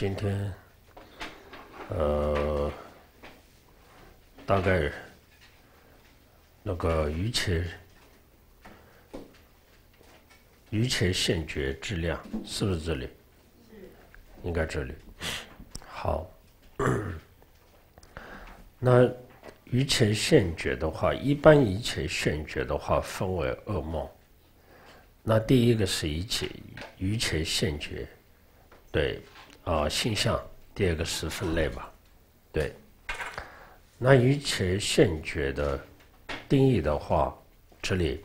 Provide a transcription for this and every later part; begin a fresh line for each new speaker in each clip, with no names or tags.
今天，呃，大概那个榆钱榆钱线觉质量是不是这里？是，应该这里。好，那榆前线觉的话，一般榆前线觉的话分为噩梦。那第一个是余前榆前线觉，对。啊，现象第二个是分类吧，对。那一切现觉的定义的话，这里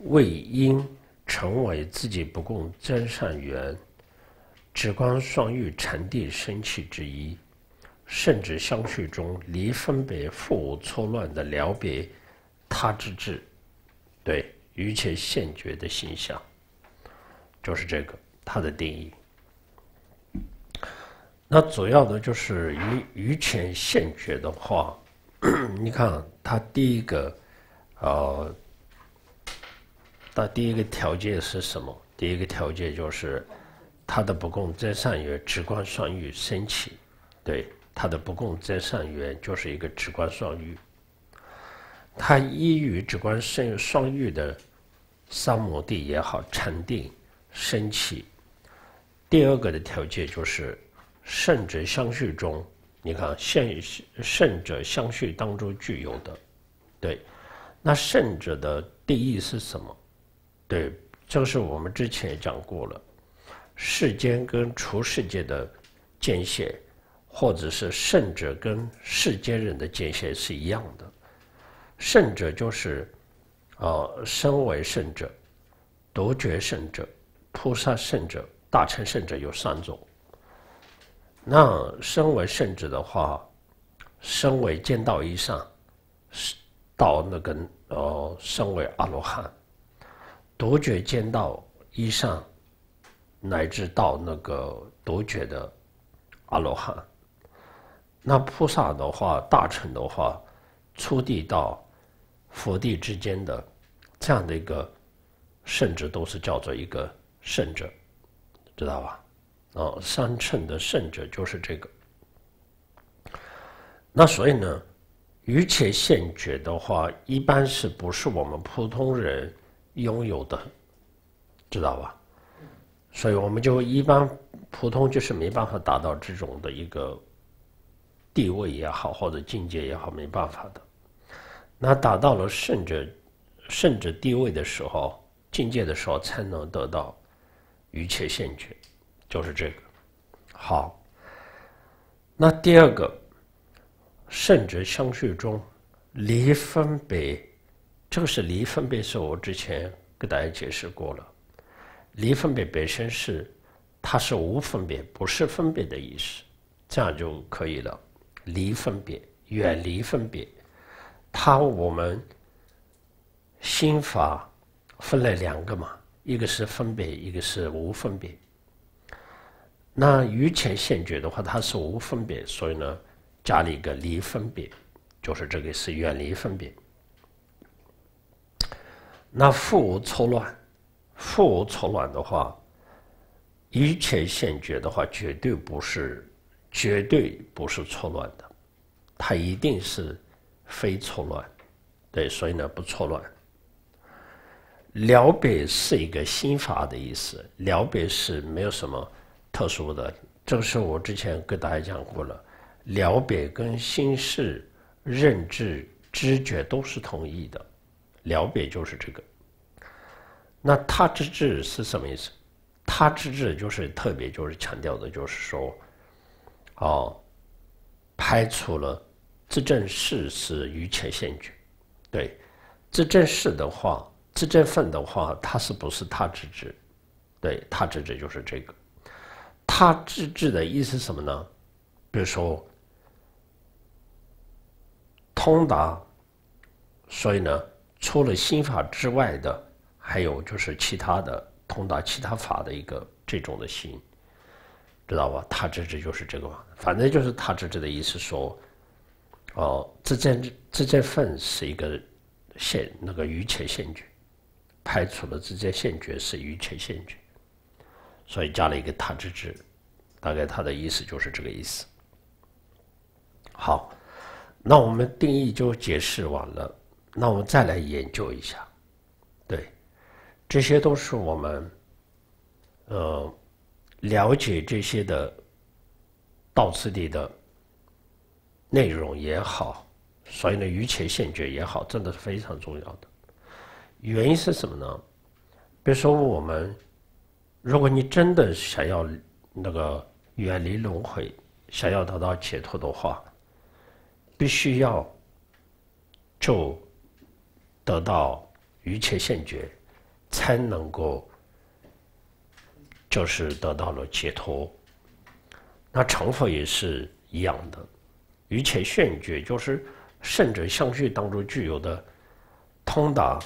为因成为自己不共真善缘，只观双欲禅定生气之一，甚至相续中离分别、复无错乱的了别他之智，对一切现觉的现象，就是这个它的定义。那主要的就是于于前现觉的话，你看，它第一个，呃，它第一个条件是什么？第一个条件就是它的不共增上缘，直观双欲升起，对，它的不共增上缘就是一个直观双欲。它依于直观生双欲的三摩地也好，禅定升起。第二个的条件就是。圣者相续中，你看，圣圣者相续当中具有的，对，那圣者的定义是什么？对，这是我们之前也讲过了，世间跟除世界的界限，或者是圣者跟世间人的界限是一样的。圣者就是，呃，身为圣者、独觉圣者、菩萨圣者、大乘圣者有三种。那身为圣者的话，身为见道以上，到那个呃，身为阿罗汉，独觉见道以上，乃至到那个独觉的阿罗汉，那菩萨的话、大乘的话、初地到佛地之间的这样的一个圣者，都是叫做一个圣者，知道吧？啊，三乘的圣者就是这个。那所以呢，一切现觉的话，一般是不是我们普通人拥有的，知道吧？所以我们就一般普通就是没办法达到这种的一个地位也好，或者境界也好，没办法的。那达到了圣者、圣者地位的时候，境界的时候，才能得到一切现觉。就是这个，好。那第二个，圣者相续中离分别，这个是离分别，是我之前给大家解释过了。离分别本身是，它是无分别，不是分别的意思，这样就可以了。离分别，远离分别。它我们心法分了两个嘛，一个是分别，一个是无分别。那余前现觉的话，它是无分别，所以呢，加了一个离分别，就是这个是远离分别。那复无错乱，复无错乱的话，余前现觉的话，绝对不是，绝对不是错乱的，它一定是非错乱，对，所以呢，不错乱。了别是一个心法的意思，了别是没有什么。特殊的，这个是我之前跟大家讲过了。辽北跟心事、认知、知觉都是同意的，辽北就是这个。那他之治是什么意思？他之治就是特别，就是强调的，就是说，哦，排除了自政事是余钱现举，对，自政事的话，自政分的话，他是不是他之治？对，他之治就是这个。他自治的意思什么呢？比如说通达，所以呢，除了心法之外的，还有就是其他的通达其他法的一个这种的心，知道吧？他自知就是这个嘛。反正就是他自知的意思说，哦，自见自见份是一个现那个余切现觉，排除了自见现觉是余切现觉。所以加了一个他之之，大概他的意思就是这个意思。好，那我们定义就解释完了。那我们再来研究一下，对，这些都是我们，呃，了解这些的道次第的内容也好，所以呢，于前现觉也好，真的是非常重要的。原因是什么呢？比如说我们。如果你真的想要那个远离轮回，想要得到解脱的话，必须要就得到一切现觉，才能够就是得到了解脱。那成佛也是一样的，一切现觉就是圣者相续当中具有的通达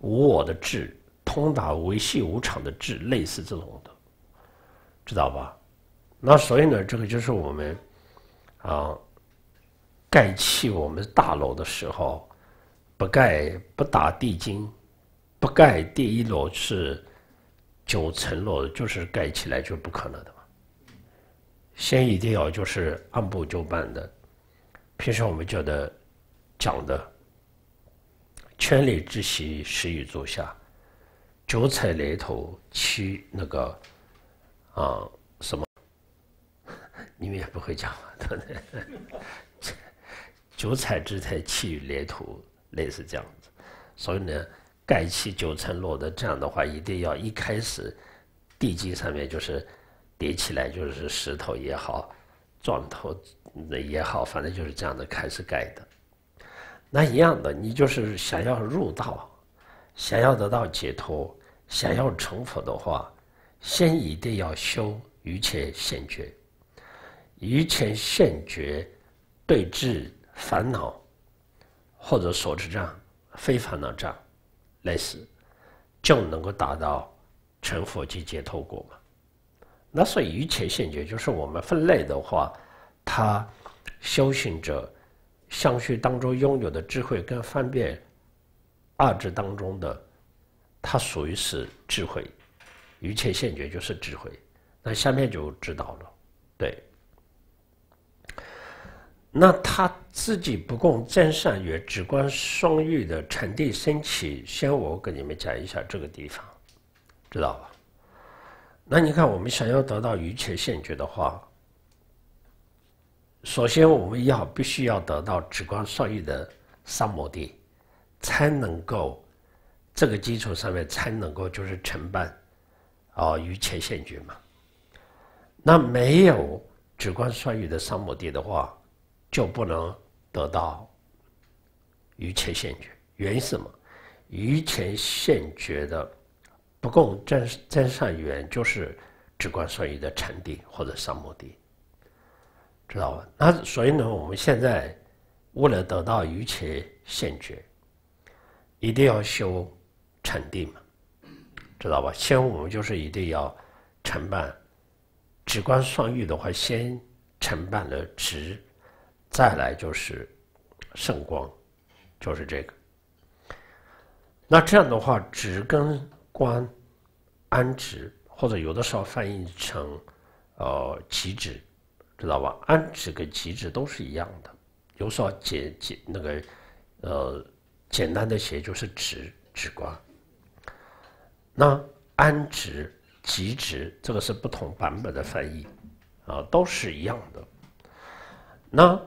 无我的智。通达维系无常的智，类似这种的，知道吧？那所以呢，这个就是我们啊盖起我们大楼的时候，不盖不打地基，不盖第一楼是九层楼，就是盖起来就不可能的嘛。先一定要就是按部就班的。平时我们觉得讲的，千里之行始于足下。九彩雷头七，那个啊什么，你们也不会讲，九彩 之台与雷头类似这样子，所以呢，盖起九层楼的这样的话，一定要一开始地基上面就是叠起来，就是石头也好，砖头那也好，反正就是这样的开始盖的。那一样的，你就是想要入道。想要得到解脱，想要成佛的话，先一定要修一切现觉，一切现觉对治烦恼或者所持障、非烦恼障，类似就能够达到成佛及解脱果嘛。那所以一切现觉就是我们分类的话，他修行者相续当中拥有的智慧跟方便。二智当中的，它属于是智慧，一切现觉就是智慧。那下面就知道了，对。那他自己不共真善也只观双欲的产地升起，先我跟你们讲一下这个地方，知道吧？那你看，我们想要得到一切现觉的话，首先我们要必须要得到止观双欲的三摩地。才能够这个基础上面才能够就是承办啊渔钱现决嘛。那没有直观税语的三亩地的话，就不能得到渔钱现决。原因什么？渔钱现决的不共占占上源就是直管税渔的产地或者三亩地，知道吧？那所以呢，我们现在为了得到渔钱现决。一定要修禅定嘛，知道吧？先我们就是一定要承办，直观双欲的话，先承办了直，再来就是圣光，就是这个。那这样的话，直跟观安直或者有的时候翻译成呃极止，知道吧？安止跟极止都是一样的，有所解解那个呃。简单的写就是“直”“直观。那“安直”“极直”这个是不同版本的翻译，啊，都是一样的。那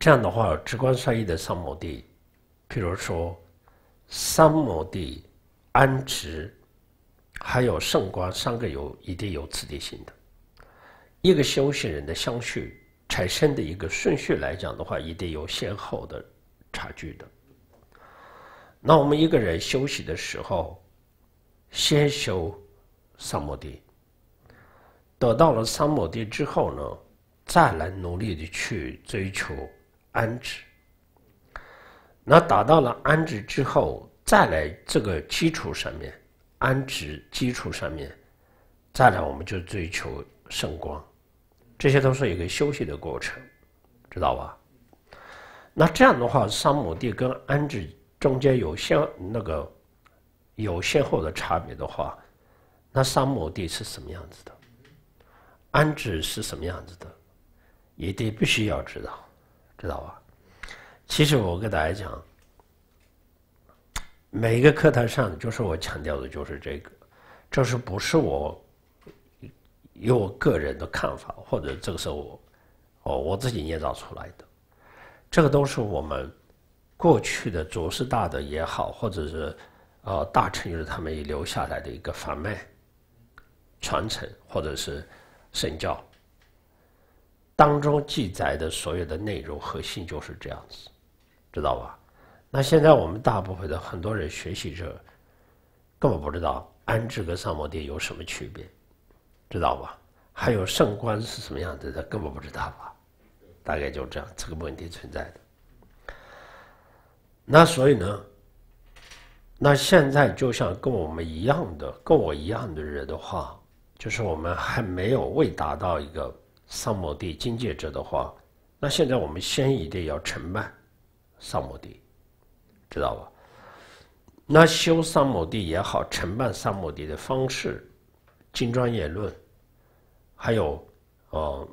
这样的话，“直观翻译的三亩地，比如说三亩地“安直”，还有“圣光”三个有一定有次第性的。一个修行人的相续产生的一个顺序来讲的话，一定有先后的。差距的。那我们一个人休息的时候，先修三摩地。得到了三摩地之后呢，再来努力的去追求安止。那达到了安置之后，再来这个基础上面，安置基础上面，再来我们就追求圣光。这些都是一个休息的过程，知道吧？那这样的话，三亩地跟安置中间有先那个有先后的差别的话，那三亩地是什么样子的？安置是什么样子的？也得必须要知道，知道吧？其实我跟大家讲，每一个课堂上，就是我强调的，就是这个，这是不是我有我个人的看法，或者这个是我哦，我自己捏造出来的？这个都是我们过去的卓师大的也好，或者是呃大成就他们留下来的一个法脉传承，或者是神教当中记载的所有的内容，核心就是这样子，知道吧？那现在我们大部分的很多人学习者根本不知道安置跟萨摩蒂有什么区别，知道吧？还有圣观是什么样子，的，根本不知道吧？大概就这样，这个问题存在的。那所以呢，那现在就像跟我们一样的，跟我一样的人的话，就是我们还没有未达到一个三亩地境界者的话，那现在我们先一定要承办三亩地，知道吧？那修三亩地也好，承办三亩地的方式、金砖言论，还有呃，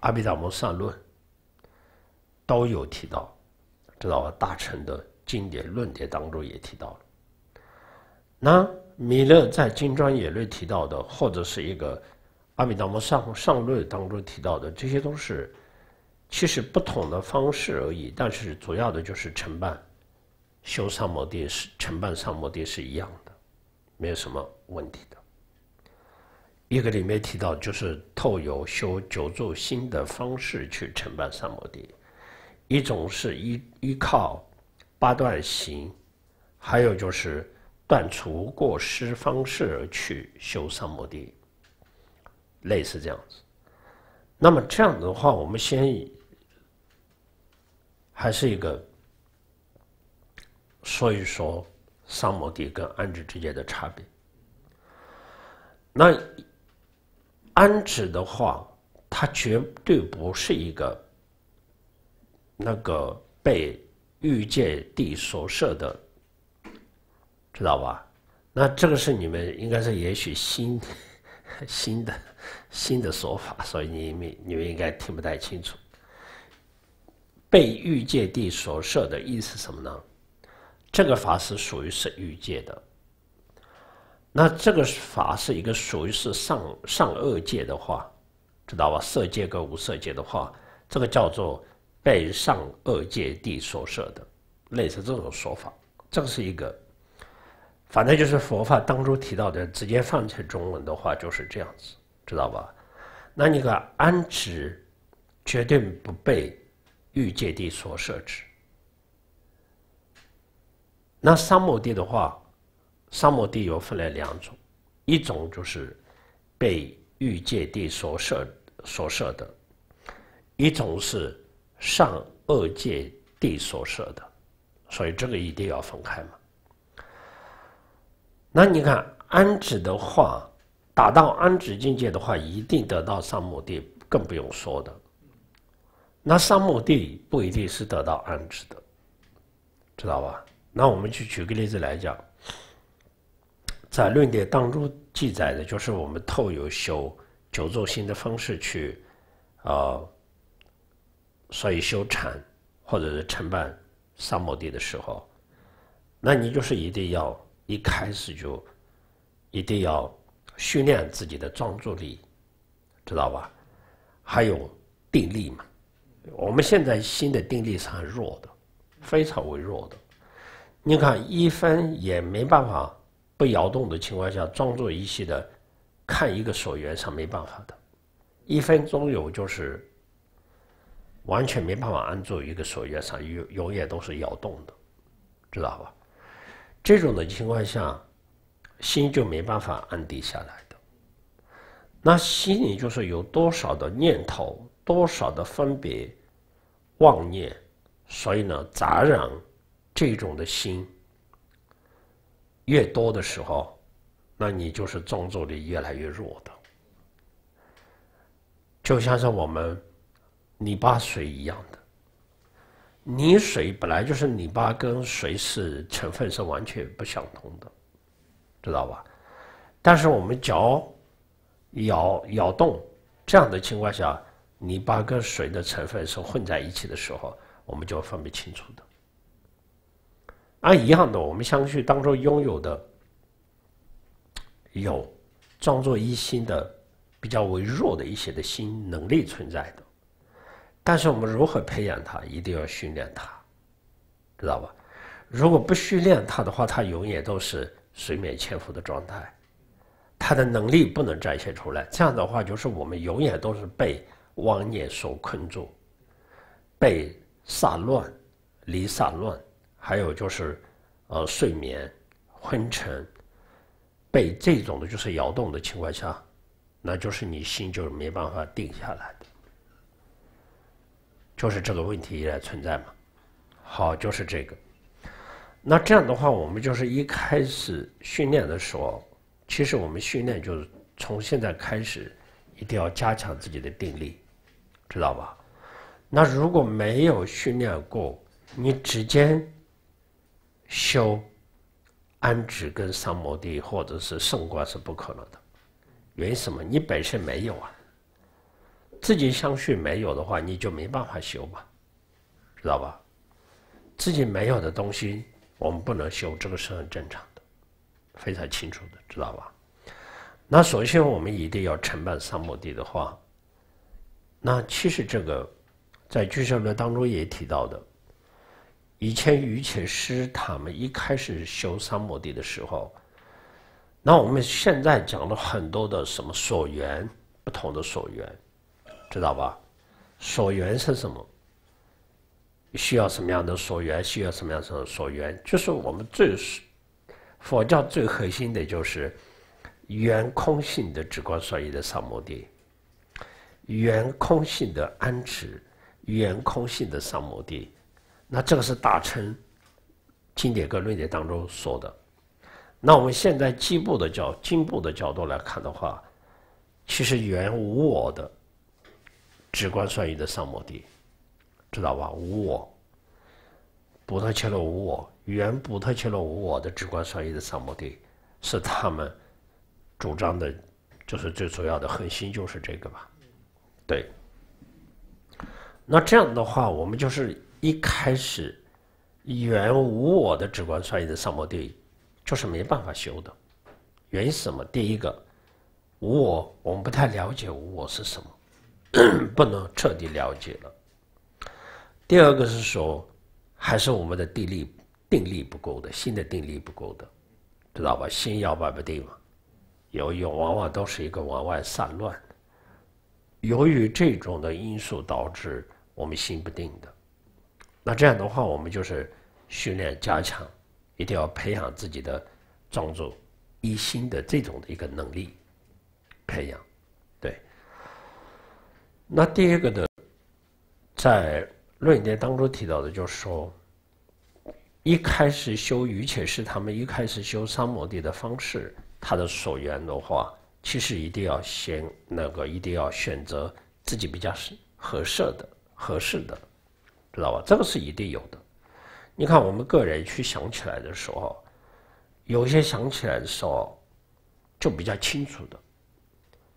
阿毗达摩善论都有提到，知道吧？大乘的经典论典当中也提到了。那米勒在金砖也论提到的，或者是一个阿弥达佛上上论当中提到的，这些都是其实不同的方式而已。但是主要的就是承办修上摩地是承办上摩地是一样的，没有什么问题的。一个里面提到，就是透有修九住心的方式去承办三摩地；一种是依依靠八段行；还有就是断除过失方式而去修三摩地，类似这样子。那么这样的话，我们先还是一个，所以说三摩地跟安置之间的差别。那。安置的话，它绝对不是一个那个被欲界地所设的，知道吧？那这个是你们应该是也许新 新的新的说法，所以你们你们应该听不太清楚。被欲界地所设的意思什么呢？这个法是属于是欲界的。那这个法是一个属于是上上二界的话，知道吧？色界跟无色界的话，这个叫做被上二界地所摄的，类似这种说法。这个是一个，反正就是佛法当中提到的，直接翻弃成中文的话就是这样子，知道吧？那你个安止，绝对不被欲界地所摄止。那三摩地的话。三摩地又分了两种，一种就是被欲界地所设所设的，一种是上恶界地所设的，所以这个一定要分开嘛。那你看安止的话，达到安止境界的话，一定得到沙摩地，更不用说的。那三摩地不一定是得到安止的，知道吧？那我们去举个例子来讲。在论典当中记载的，就是我们透有修九种心的方式去，呃，所以修禅或者是承办三摩地的时候，那你就是一定要一开始就，一定要训练自己的专注力，知道吧？还有定力嘛。我们现在新的定力是很弱的，非常微弱的。你看，一分也没办法。不摇动的情况下，装作一系的看一个手缘上没办法的，一分钟有就是完全没办法安住一个手缘上，永永远都是摇动的，知道吧？这种的情况下，心就没办法安定下来的。那心里就是有多少的念头，多少的分别妄念，所以呢杂染这种的心。越多的时候，那你就是重注力越来越弱的。就像是我们泥巴水一样的，泥水本来就是泥巴跟水是成分是完全不相同的，知道吧？但是我们嚼、咬、咬动这样的情况下，泥巴跟水的成分是混在一起的时候，我们就分不清楚的。而一样的，我们相续当中拥有的，有装作一心的、比较为弱的一些的心能力存在的，但是我们如何培养它？一定要训练它，知道吧？如果不训练它的话，它永远都是水面潜伏的状态，它的能力不能展现出来。这样的话，就是我们永远都是被妄念所困住，被散乱、离散乱。还有就是，呃，睡眠昏沉，被这种的，就是摇动的情况下，那就是你心就是没办法定下来的，就是这个问题依然存在嘛。好，就是这个。那这样的话，我们就是一开始训练的时候，其实我们训练就是从现在开始，一定要加强自己的定力，知道吧？那如果没有训练过，你直接。修安止跟三摩地或者是圣观是不可能的，因为什么？你本身没有啊，自己相续没有的话，你就没办法修嘛，知道吧？自己没有的东西，我们不能修，这个是很正常的，非常清楚的，知道吧？那首先我们一定要承办三摩地的话，那其实这个在俱舍论当中也提到的。以前瑜伽师他们一开始修三摩地的时候，那我们现在讲了很多的什么所缘，不同的所缘，知道吧？所缘是什么？需要什么样的所缘？需要什么样的所缘？就是我们最佛教最核心的就是圆空性的直观所依的三摩地，圆空性的安持，圆空性的三摩地。那这个是大乘经典各论点当中说的。那我们现在进步的角进步的角度来看的话，其实原无我的直观算一的三摩地，知道吧？无我、不特切洛无我、原不特切洛无我的直观算一的三摩地，是他们主张的，就是最主要的核心，就是这个吧？对。那这样的话，我们就是。一开始，原无我的直观上意的上摩对，就是没办法修的。原因是什么？第一个，无我，我们不太了解无我是什么，不能彻底了解了。第二个是说，还是我们的定力、定力不够的，心的定力不够的，知道吧？心要摆不定嘛，由于往往都是一个往外散乱，由于这种的因素导致我们心不定的。那这样的话，我们就是训练加强，一定要培养自己的藏族一心的这种的一个能力，培养。对。那第二个的，在论点当中提到的就是说，一开始修，瑜其是他们一开始修三摩地的方式，它的所缘的话，其实一定要先那个，一定要选择自己比较适合适的、合适的。知道吧？这个是一定有的。你看，我们个人去想起来的时候，有些想起来的时候就比较清楚的，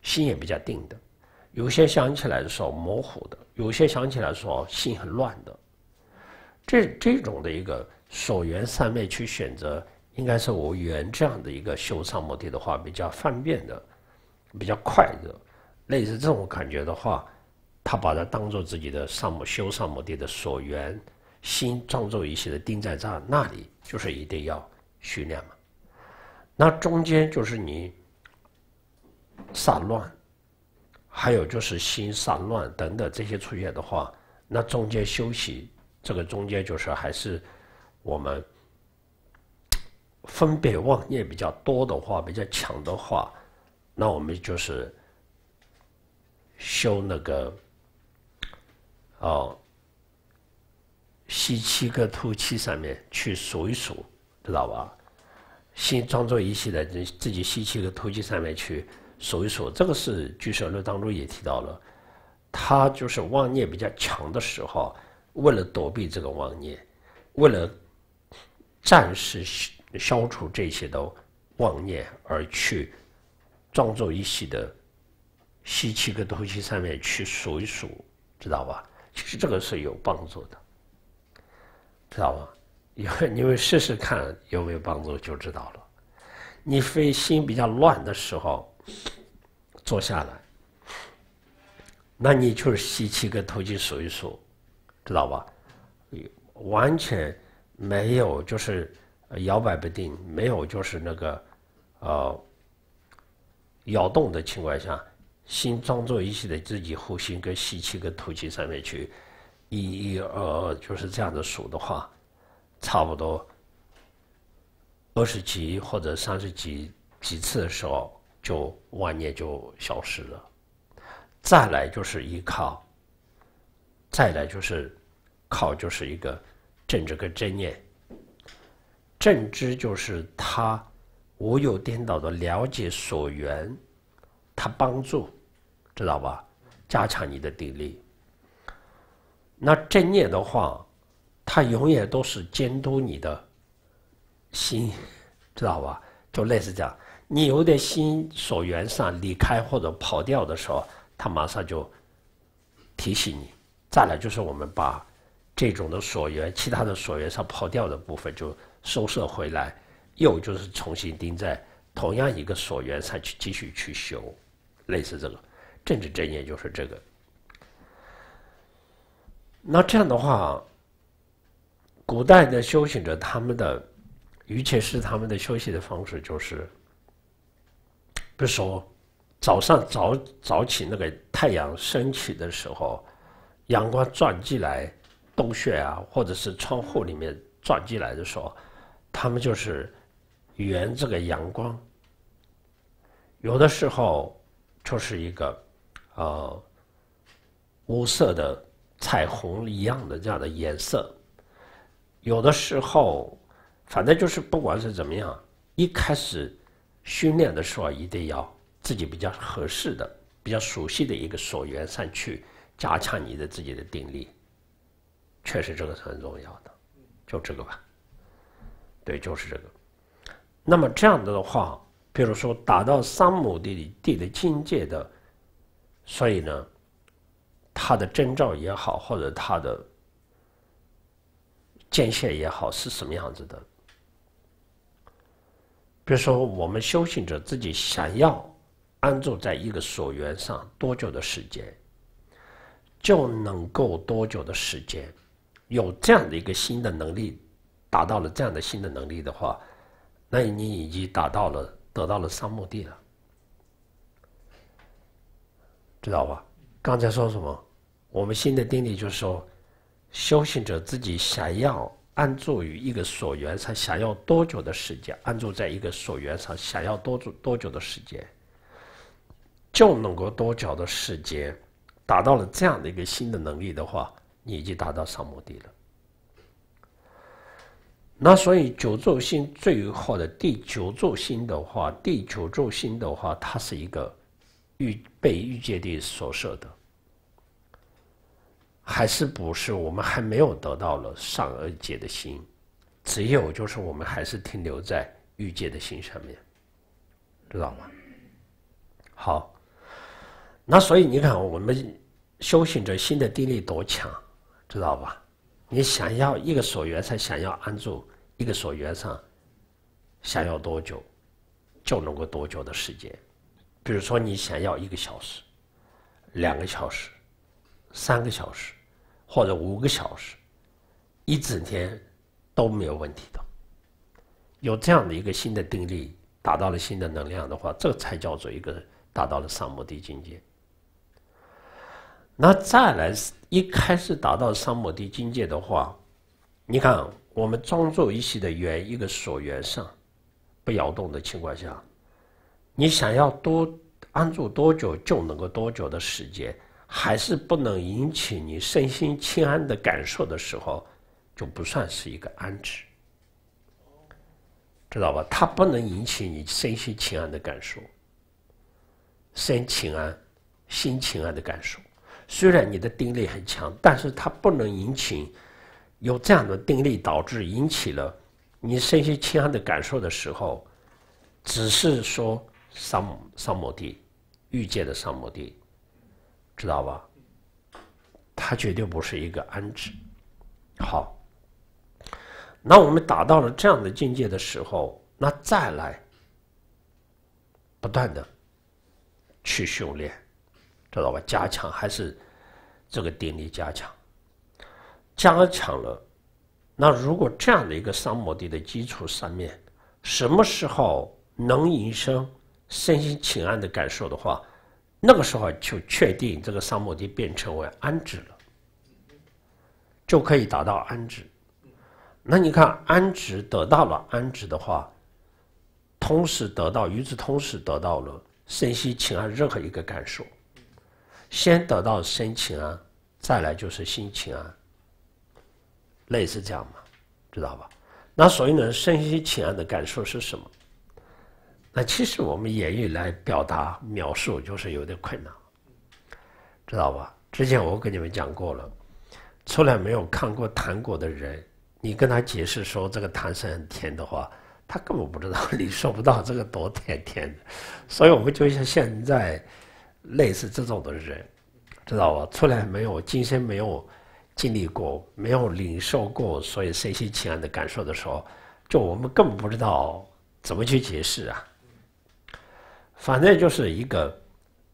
心也比较定的；有些想起来的时候模糊的，有些想起来的时候心很乱的。这这种的一个所缘善昧去选择，应该是无缘这样的一个修上目的的话，比较方便的，比较快的，类似这种感觉的话。他把它当做自己的上母修上母地的所缘心，造作一些的，定在这那里，就是一定要训练嘛。那中间就是你散乱，还有就是心散乱等等这些出现的话，那中间休息，这个中间就是还是我们分别妄念比较多的话，比较强的话，那我们就是修那个。哦，吸气跟吐气上面去数一数，知道吧？先装作一系的，自自己吸气和吐气上面去数一数，这个是《俱舍论》当中也提到了。他就是妄念比较强的时候，为了躲避这个妄念，为了暂时消消除这些的妄念，而去装作一系的吸气跟吐气上面去数一数，知道吧？其实这个是有帮助的，知道吗？你们你们试试看有没有帮助就知道了。你非心比较乱的时候，坐下来，那你就是吸气跟吐气数一数，知道吧？完全没有就是摇摆不定，没有就是那个呃摇动的情况下。先装作一系的自己呼吸跟吸气跟吐气上面去，一、一、二、二，就是这样的数的话，差不多二十几或者三十几几次的时候，就妄念就消失了。再来就是依靠，再来就是靠，就是一个正知跟正念。正知就是他无有颠倒的了解所缘，他帮助。知道吧？加强你的定力。那正念的话，它永远都是监督你的心，知道吧？就类似这样。你有点心所缘上离开或者跑掉的时候，它马上就提醒你。再来就是我们把这种的所缘，其他的所缘上跑掉的部分就收摄回来，又就是重新盯在同样一个所缘上去继续去修，类似这个。政治箴言就是这个。那这样的话，古代的修行者他们的尤其是他们的修行的方式，就是不说早上早早起，那个太阳升起的时候，阳光撞进来洞穴啊，或者是窗户里面撞进来的时候，他们就是圆这个阳光。有的时候就是一个。呃，乌色的彩虹一样的这样的颜色，有的时候，反正就是不管是怎么样，一开始训练的时候，一定要自己比较合适的、比较熟悉的一个所缘上去，加强你的自己的定力。确实，这个是很重要的，就这个吧。对，就是这个。那么这样子的话，比如说达到三亩地地的境界的。所以呢，它的征兆也好，或者它的间歇也好，是什么样子的？比如说，我们修行者自己想要安住在一个所缘上多久的时间，就能够多久的时间，有这样的一个新的能力，达到了这样的新的能力的话，那你已经达到了，得到了三目的了。知道吧？刚才说什么？我们新的定力就是说，修行者自己想要安住于一个所缘上，想要多久的时间，安住在一个所缘上，想要多住多久的时间，就能够多久的时间达到了这样的一个新的能力的话，你已经达到上目的了。那所以九柱星最后的第九柱星的话，第九柱星的话，它是一个。预被预界地所摄的，还是不是我们还没有得到了上二界的心？只有就是我们还是停留在预界的心上面，知道吗？好，那所以你看，我们修行者心的定力多强，知道吧？你想要一个所缘才想要安住，一个所缘上想要多久，就能够多久的时间。比如说，你想要一个小时、两个小时、三个小时，或者五个小时，一整天都没有问题的。有这样的一个新的定力，达到了新的能量的话，这才叫做一个达到了三摩地境界。那再来，一开始达到三摩地境界的话，你看我们装作一系的圆，一个锁圆上不摇动的情况下。你想要多安住多久就能够多久的时间，还是不能引起你身心清安的感受的时候，就不算是一个安置，知道吧？它不能引起你身心清安的感受，身清安、心清安的感受。虽然你的定力很强，但是它不能引起有这样的定力导致引起了你身心清安的感受的时候，只是说。三亩三亩地，遇见的三亩地，知道吧？它绝对不是一个安置。好，那我们达到了这样的境界的时候，那再来不断的去训练，知道吧？加强还是这个定力加强？加强了，那如果这样的一个三亩地的基础上面，什么时候能营生？身心请安的感受的话，那个时候就确定这个沙摩地变成为安置了，就可以达到安置。那你看安值得到了安置的话，同时得到，与此同时得到了身心请安任何一个感受，先得到身心安，再来就是心情安，类似这样嘛，知道吧？那所以呢，身心请安的感受是什么？那其实我们言语来表达描述就是有点困难，知道吧？之前我跟你们讲过了，从来没有看过糖果的人，你跟他解释说这个糖是很甜的话，他根本不知道，你说不到这个多甜甜的。所以我们就像现在类似这种的人，知道吧？从来没有今生没有经历过、没有领受过，所以身心情感的感受的时候，就我们根本不知道怎么去解释啊。反正就是一个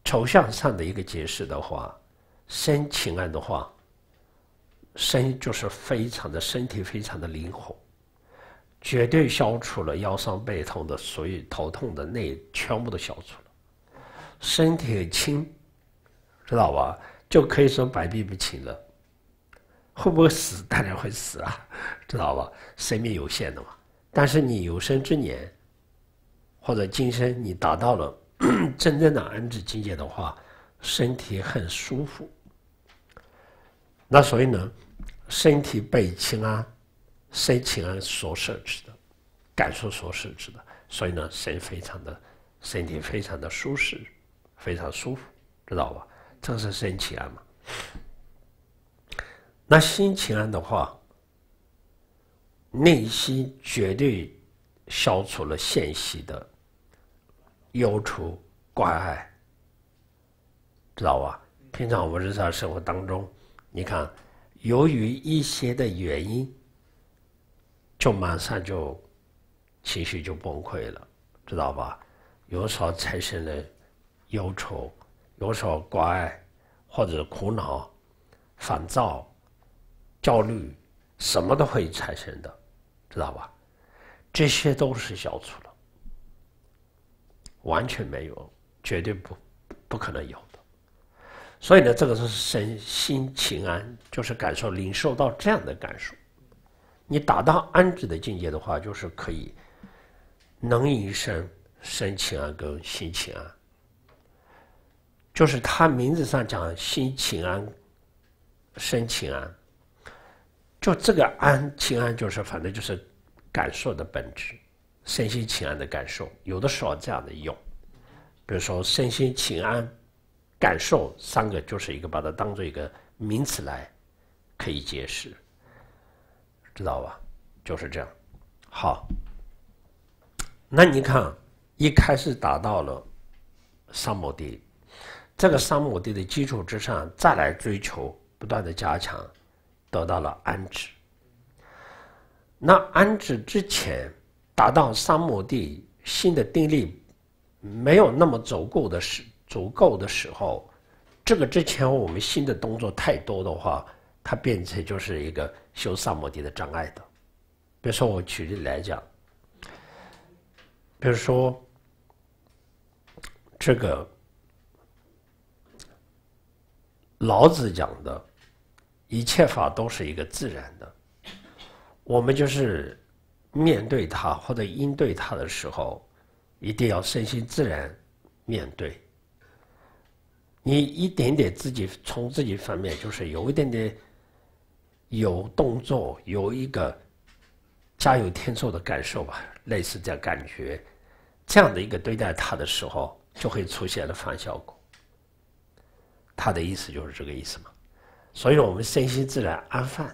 抽象上的一个解释的话，身情案的话，身就是非常的身体非常的灵活，绝对消除了腰酸背痛的，所以头痛的那全部都消除了，身体很轻，知道吧？就可以说百病不侵了。会不会死？当然会死啊，知道吧？生命有限的嘛。但是你有生之年。或者今生你达到了真 正的安置境界的话，身体很舒服。那所以呢，身体被情安、身体安所设置的，感受所设置的，所以呢，身非常的身体非常的舒适，非常舒服，知道吧？这是身体安嘛？那心情安的话，内心绝对消除了现息的。忧愁、关爱，知道吧？平常我们日常生活当中，你看，由于一些的原因，就马上就情绪就崩溃了，知道吧？有时候产生了忧愁，有时候关爱，或者苦恼、烦躁、焦虑，什么都会产生的，知道吧？这些都是消除了。完全没有，绝对不不可能有的。所以呢，这个是身心情安，就是感受领受到这样的感受。你达到安止的境界的话，就是可以能以身身情安跟心情安，就是他名字上讲心情安、身情安，就这个安、情安，就是反正就是感受的本质。身心情安的感受，有的时候这样的用，比如说身心情安、感受三个，就是一个把它当做一个名词来可以解释，知道吧？就是这样。好，那你看一开始达到了三亩地，这个三亩地的基础之上，再来追求不断的加强，得到了安置。那安置之前。达到三摩地，新的定力没有那么足够的时，足够的时候，这个之前我们新的动作太多的话，它变成就是一个修三摩地的障碍的。比如说我举例来讲，比如说这个老子讲的，一切法都是一个自然的，我们就是。面对他或者应对他的时候，一定要身心自然面对。你一点点自己从自己方面，就是有一点点有动作，有一个家有天寿的感受吧，类似这样感觉。这样的一个对待他的时候，就会出现了反效果。他的意思就是这个意思嘛。所以，我们身心自然安放，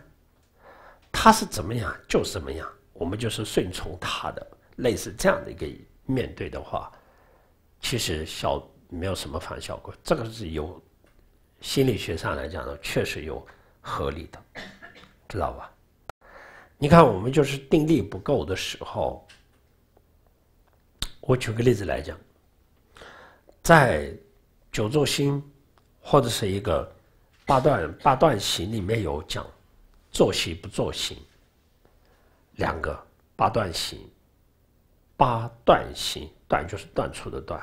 他是怎么样就怎么样。我们就是顺从他的，类似这样的一个面对的话，其实效没有什么反效果。这个是有心理学上来讲的，确实有合理的，知道吧？你看，我们就是定力不够的时候，我举个例子来讲，在九座星或者是一个八段八段形里面有讲，坐席不坐行。两个八段行，八段行，段就是断出的断。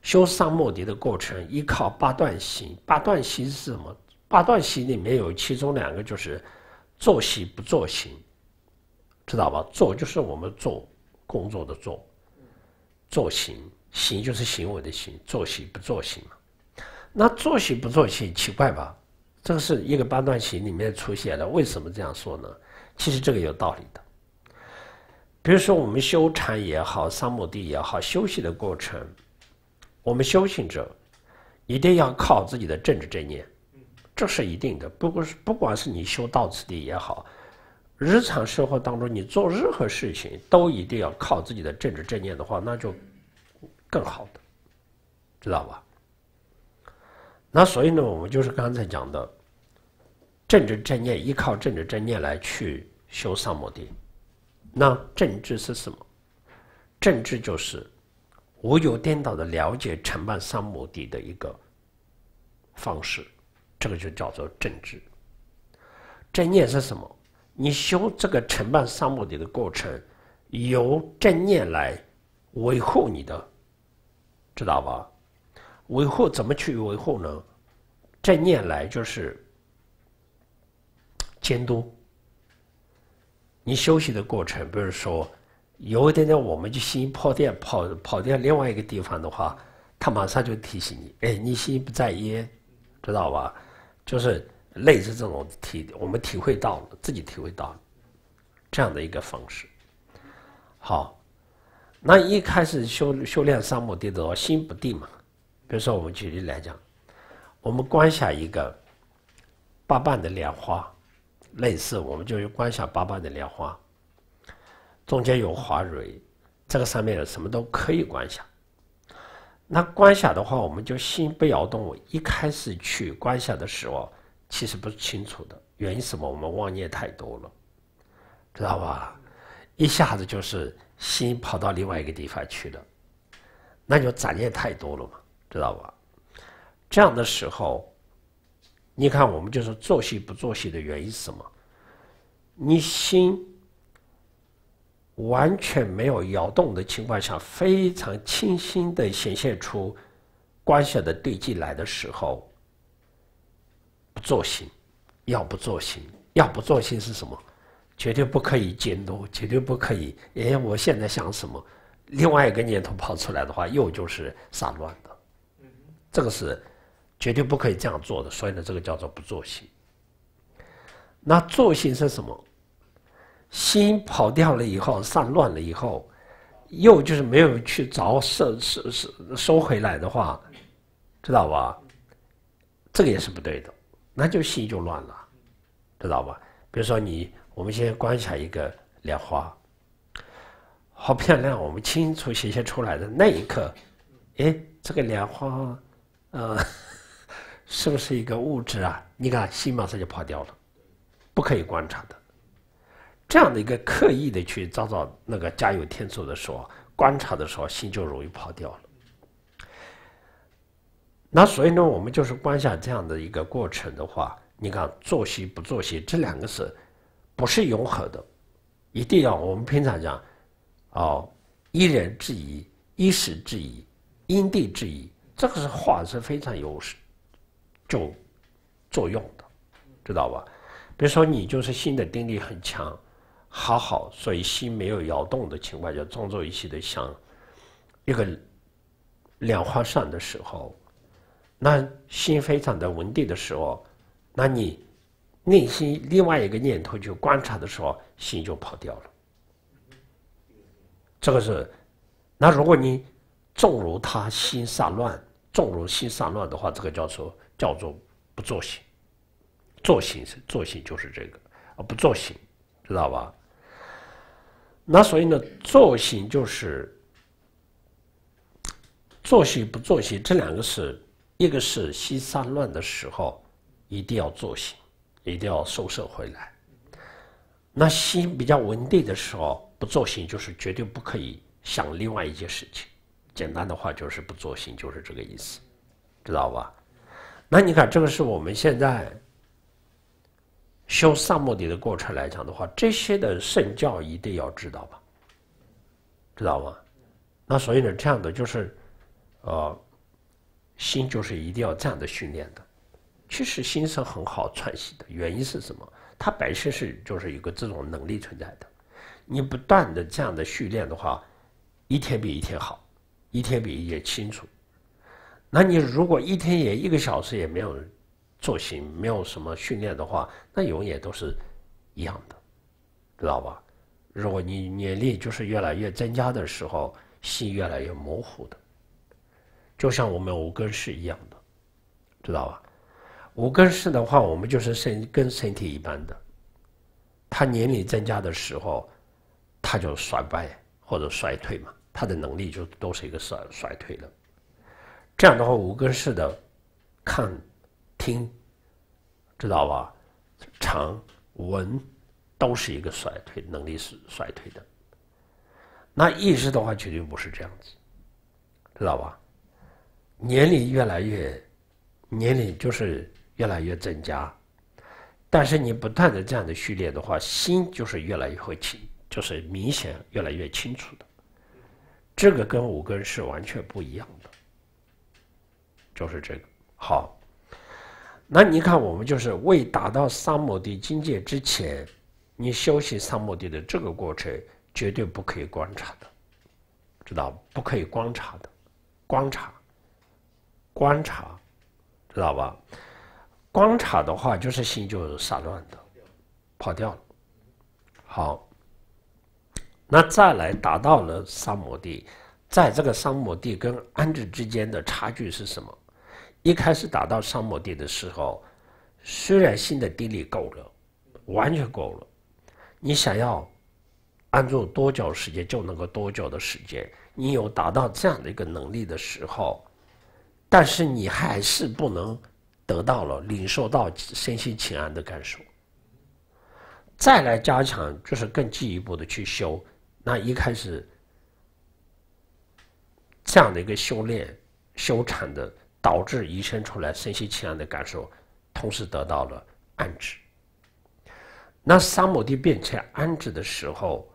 修萨摩迪的过程依靠八段行，八段行是什么？八段行里面有其中两个就是，坐席不坐行，知道吧？坐就是我们做工作的做，坐行行就是行为的行，坐息不坐行嘛。那坐息不坐行奇怪吧？这是一个八段行里面出现的，为什么这样说呢？其实这个有道理的，比如说我们修禅也好，三亩地也好，休息的过程，我们修行者一定要靠自己的政治正念，这是一定的。不过，不管是你修道此地也好，日常生活当中你做任何事情，都一定要靠自己的政治正念的话，那就更好的，知道吧？那所以呢，我们就是刚才讲的，政治正念，依靠政治正念来去。修三摩地，那政治是什么？政治就是我有颠倒的了解承办三摩地的一个方式，这个就叫做政治。正念是什么？你修这个承办三摩地的过程，由正念来维护你的，知道吧？维护怎么去维护呢？正念来就是监督。你休息的过程，比如说有一点点，我们就心破掉，跑跑掉另外一个地方的话，他马上就提醒你，哎，你心不在焉，知道吧？就是类似这种体，我们体会到了，自己体会到这样的一个方式。好，那一开始修修炼三摩地的时候，心不定嘛。比如说我们举例来讲，我们观下一个八瓣的莲花。类似，我们就是观想八瓣的莲花，中间有华蕊，这个上面什么都可以观想。那观想的话，我们就心不要动。我一开始去观想的时候，其实不清楚的，原因什么？我们妄念太多了，知道吧？一下子就是心跑到另外一个地方去了，那就杂念太多了嘛，知道吧？这样的时候。你看，我们就是做戏不做戏的原因是什么？你心完全没有摇动的情况下，非常清新的显现出关系的对进来的时候，不做心，要不做心，要不做心是什么？绝对不可以监督，绝对不可以。哎，我现在想什么？另外一个念头跑出来的话，又就是散乱的。这个是。绝对不可以这样做的，所以呢，这个叫做不做心。那做心是什么？心跑掉了以后，散乱了以后，又就是没有去着摄收回来的话，知道吧？这个也是不对的，那就心就乱了，知道吧？比如说你，我们先观察一个莲花，好漂亮，我们清楚显现出来的那一刻，哎，这个莲花，呃。是不是一个物质啊？你看心马上就跑掉了，不可以观察的。这样的一个刻意的去找找那个家有天助的时候，观察的时候心就容易跑掉了。那所以呢，我们就是观下这样的一个过程的话，你看作息不作息，这两个是不是融合的？一定要我们平常讲哦，因人制宜、因时制宜、因地制宜，这个是话是非常有。就作用的，知道吧？比如说，你就是心的定力很强，好好，所以心没有摇动的情况，下，装作一些的像一个莲花禅的时候，那心非常的稳定的时候，那你内心另外一个念头就观察的时候，心就跑掉了。这个是，那如果你纵如他心散乱，纵如心散乱的话，这个叫做。叫做不作行，作行是作行就是这个啊，不作行，知道吧？那所以呢，作行就是作心不作心，这两个是一个是西散乱的时候一定要作心，一定要收摄回来。那心比较稳定的时候不作行就是绝对不可以想另外一件事情。简单的话就是不作行，就是这个意思，知道吧？那你看，这个是我们现在修萨摩底的过程来讲的话，这些的圣教一定要知道吧？知道吗？那所以呢，这样的就是，呃，心就是一定要这样的训练的。其实心是很好串习的，原因是什么？它本身是就是一个这种能力存在的。你不断的这样的训练的话，一天比一天好，一天比一天清楚。那你如果一天也一个小时也没有做心，没有什么训练的话，那永远都是一样的，知道吧？如果你年龄就是越来越增加的时候，心越来越模糊的，就像我们五根是一样的，知道吧？五根是的话，我们就是身跟身体一般的，他年龄增加的时候，他就衰败或者衰退嘛，他的能力就都是一个衰衰退的。这样的话，五根式的看、听，知道吧？尝、闻都是一个衰退，能力是衰退的。那意识的话，绝对不是这样子，知道吧？年龄越来越，年龄就是越来越增加，但是你不断的这样的训练的话，心就是越来越会清，就是明显越来越清楚的。这个跟五根是完全不一样。的。就是这个好，那你看，我们就是未达到三摩地境界之前，你修行三摩地的这个过程绝对不可以观察的，知道？不可以观察的，观察，观察，知道吧？观察的话，就是心就散乱的，跑掉了。好，那再来达到了三摩地，在这个三摩地跟安置之间的差距是什么？一开始打到上摩地的时候，虽然新的地力够了，完全够了。你想要安住多久时间就能够多久的时间，你有达到这样的一个能力的时候，但是你还是不能得到了、领受到身心情安的感受。再来加强，就是更进一步的去修。那一开始这样的一个修炼、修禅的。导致延生出来深吸气样的感受，同时得到了安置。那三亩地变成安置的时候，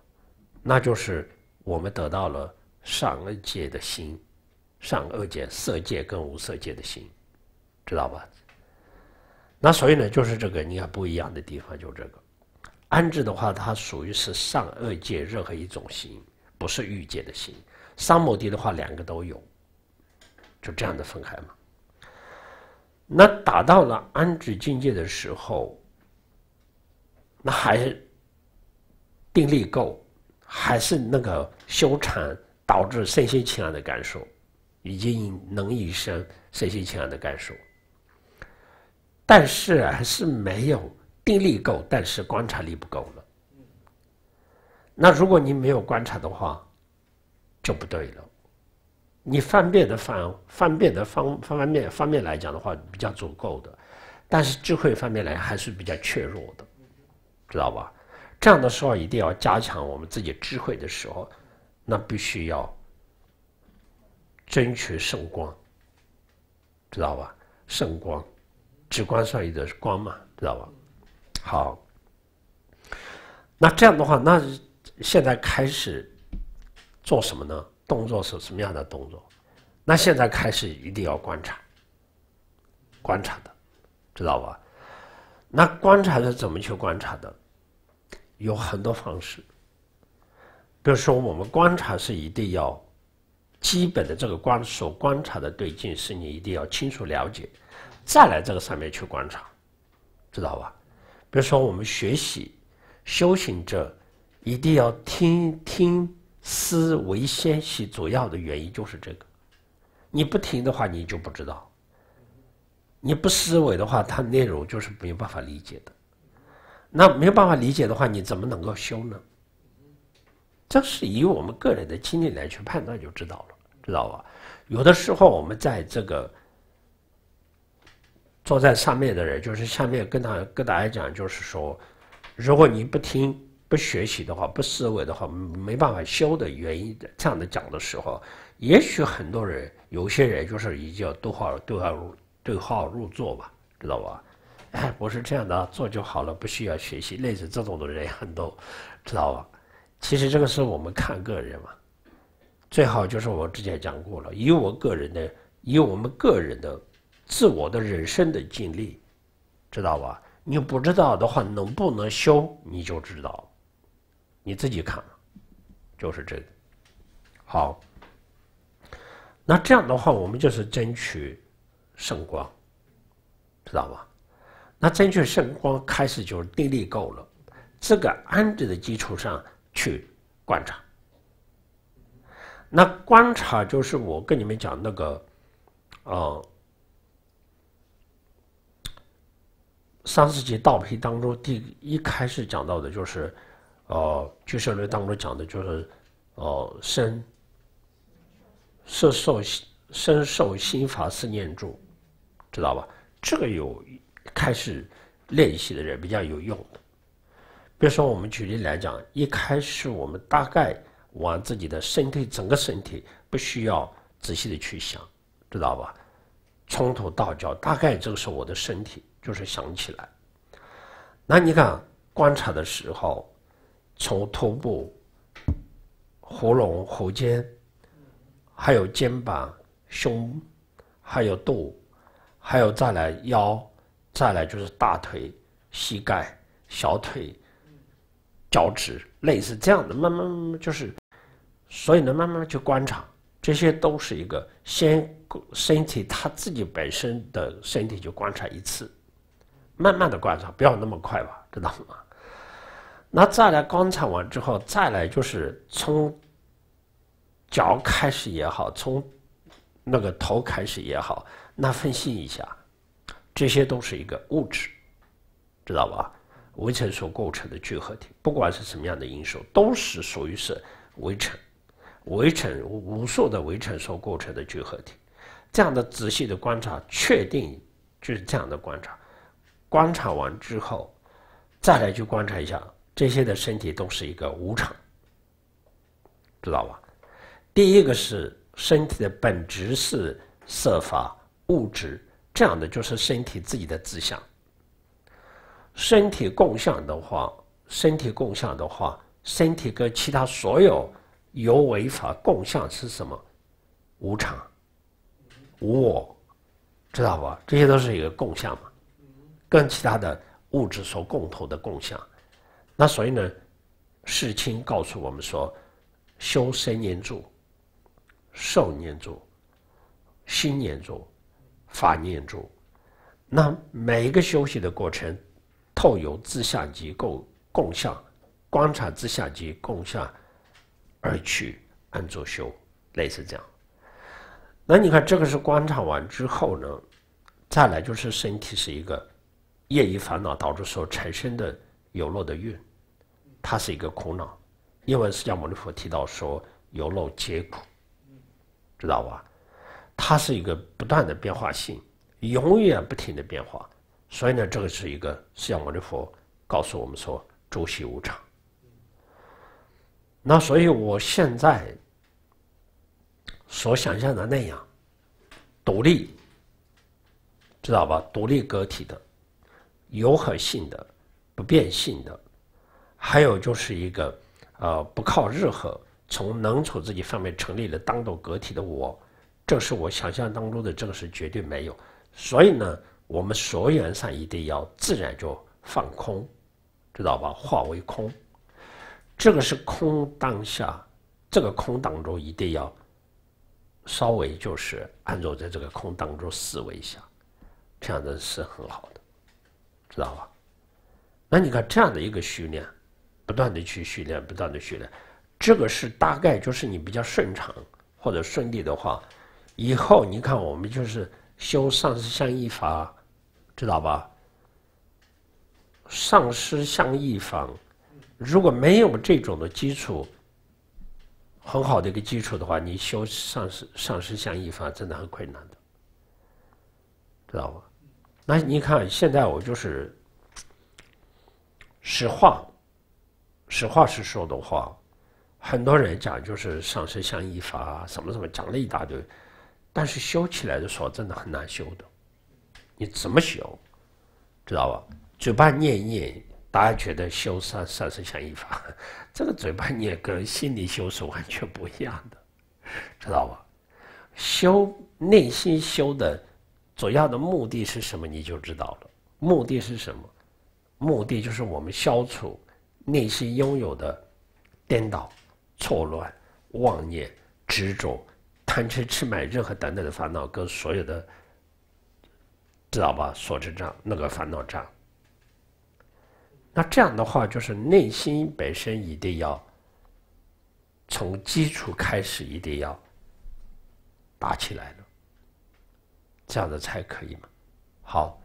那就是我们得到了上二界的心，上二界色界跟无色界的心，知道吧？那所以呢，就是这个你看不一样的地方，就这个安置的话，它属于是上二界任何一种心，不是欲界的心。三亩地的话，两个都有，就这样的分开嘛。那达到了安止境界的时候，那还是定力够，还是那个修禅导致身心前的感受，以及能以生身心前的感受。但是还是没有定力够，但是观察力不够了。那如果你没有观察的话，就不对了。你方便的方方便的方方面方面来讲的话，比较足够的，但是智慧方面来还是比较怯弱的，知道吧？这样的时候一定要加强我们自己智慧的时候，那必须要争取圣光，知道吧？圣光，直光上一的是光嘛，知道吧？好，那这样的话，那现在开始做什么呢？动作是什么样的动作？那现在开始一定要观察，观察的，知道吧？那观察的怎么去观察的？有很多方式。比如说，我们观察是一定要基本的这个观所观察的对境是你一定要清楚了解，再来这个上面去观察，知道吧？比如说，我们学习修行者一定要听听。思维先息主要的原因就是这个。你不听的话，你就不知道；你不思维的话，它内容就是没有办法理解的。那没有办法理解的话，你怎么能够修呢？这是以我们个人的经历来去判断就知道了，知道吧？有的时候，我们在这个坐在上面的人，就是下面跟他跟大家讲，就是说，如果你不听。不学习的话，不思维的话，没办法修的原因。这样的讲的时候，也许很多人，有些人就是一定要对号对号入对号入座嘛，知道吧？哎，不是这样的，做就好了，不需要学习。类似这种的人很多，知道吧？其实这个是我们看个人嘛。最好就是我之前讲过了，以我个人的，以我们个人的，自我的人生的经历，知道吧？你不知道的话，能不能修，你就知道。你自己看，就是这个好。那这样的话，我们就是争取圣光，知道吗？那争取圣光开始就是定力够了，这个安置的基础上去观察。那观察就是我跟你们讲那个，呃，三十纪道批当中第一开始讲到的就是。哦，居士论当中讲的就是，哦，身，是受身受心法思念住，知道吧？这个有开始练习的人比较有用的。比如说，我们举例来讲，一开始我们大概往自己的身体，整个身体不需要仔细的去想，知道吧？从头到脚，大概这个时候我的身体，就是想起来。那你看观察的时候。从头部、喉咙、喉尖，还有肩膀、胸，还有肚，还有再来腰，再来就是大腿、膝盖、小腿、脚趾，类似这样的，慢慢慢慢就是，所以呢，慢慢去观察，这些都是一个先身体他自己本身的身体就观察一次，慢慢的观察，不要那么快吧，知道吗？那再来观察完之后，再来就是从脚开始也好，从那个头开始也好，那分析一下，这些都是一个物质，知道吧？围城所构成的聚合体，不管是什么样的因素，都是属于是围城，围城无数的围城所构成的聚合体。这样的仔细的观察，确定就是这样的观察。观察完之后，再来去观察一下。这些的身体都是一个无常，知道吧？第一个是身体的本质是色法物质，这样的就是身体自己的自相。身体共相的话，身体共相的话，身体跟其他所有有为法共相是什么？无常、无我，知道吧？这些都是一个共相嘛，跟其他的物质所共同的共相。那所以呢，世亲告诉我们说：修身念住、受念住、心念住、法念住。那每一个修习的过程，透由自相及共共相观察，自相及共相而去按住修，类似这样。那你看这个是观察完之后呢，再来就是身体是一个业余烦恼导致所产生的有漏的运。它是一个苦恼，因为释迦牟尼佛提到说“有漏皆苦”，知道吧？它是一个不断的变化性，永远不停的变化。所以呢，这个是一个释迦牟尼佛告诉我们说“周期无常”。那所以我现在所想象的那样，独立，知道吧？独立个体的、有可性的、不变性的。还有就是一个，呃，不靠任何从能从自己上面成立的单独个体的我，这是我想象当中的，这个是绝对没有。所以呢，我们所缘上一定要自然就放空，知道吧？化为空，这个是空当下，这个空当中一定要稍微就是按住在这个空当中思维一下，这样子是很好的，知道吧？那你看这样的一个训练。不断的去训练，不断的训练，这个是大概就是你比较顺畅或者顺利的话，以后你看我们就是修上师相意法，知道吧？上师相意法，如果没有这种的基础，很好的一个基础的话，你修上师上师相意法真的很困难的，知道吧？那你看现在我就是实话。实话实说的话，很多人讲就是上身相依法什么什么讲了一大堆，但是修起来的时候真的很难修的。你怎么修，知道吧？嘴巴念一念，大家觉得修上上身相依法，这个嘴巴念跟心里修是完全不一样的，知道吧？修内心修的主要的目的是什么你就知道了。目的是什么？目的就是我们消除。内心拥有的颠倒、错乱、妄念、执着、贪嗔痴慢、任何等等的烦恼，跟所有的知道吧，所知障那个烦恼障。那这样的话，就是内心本身一定要从基础开始，一定要打起来了，这样的才可以嘛。好。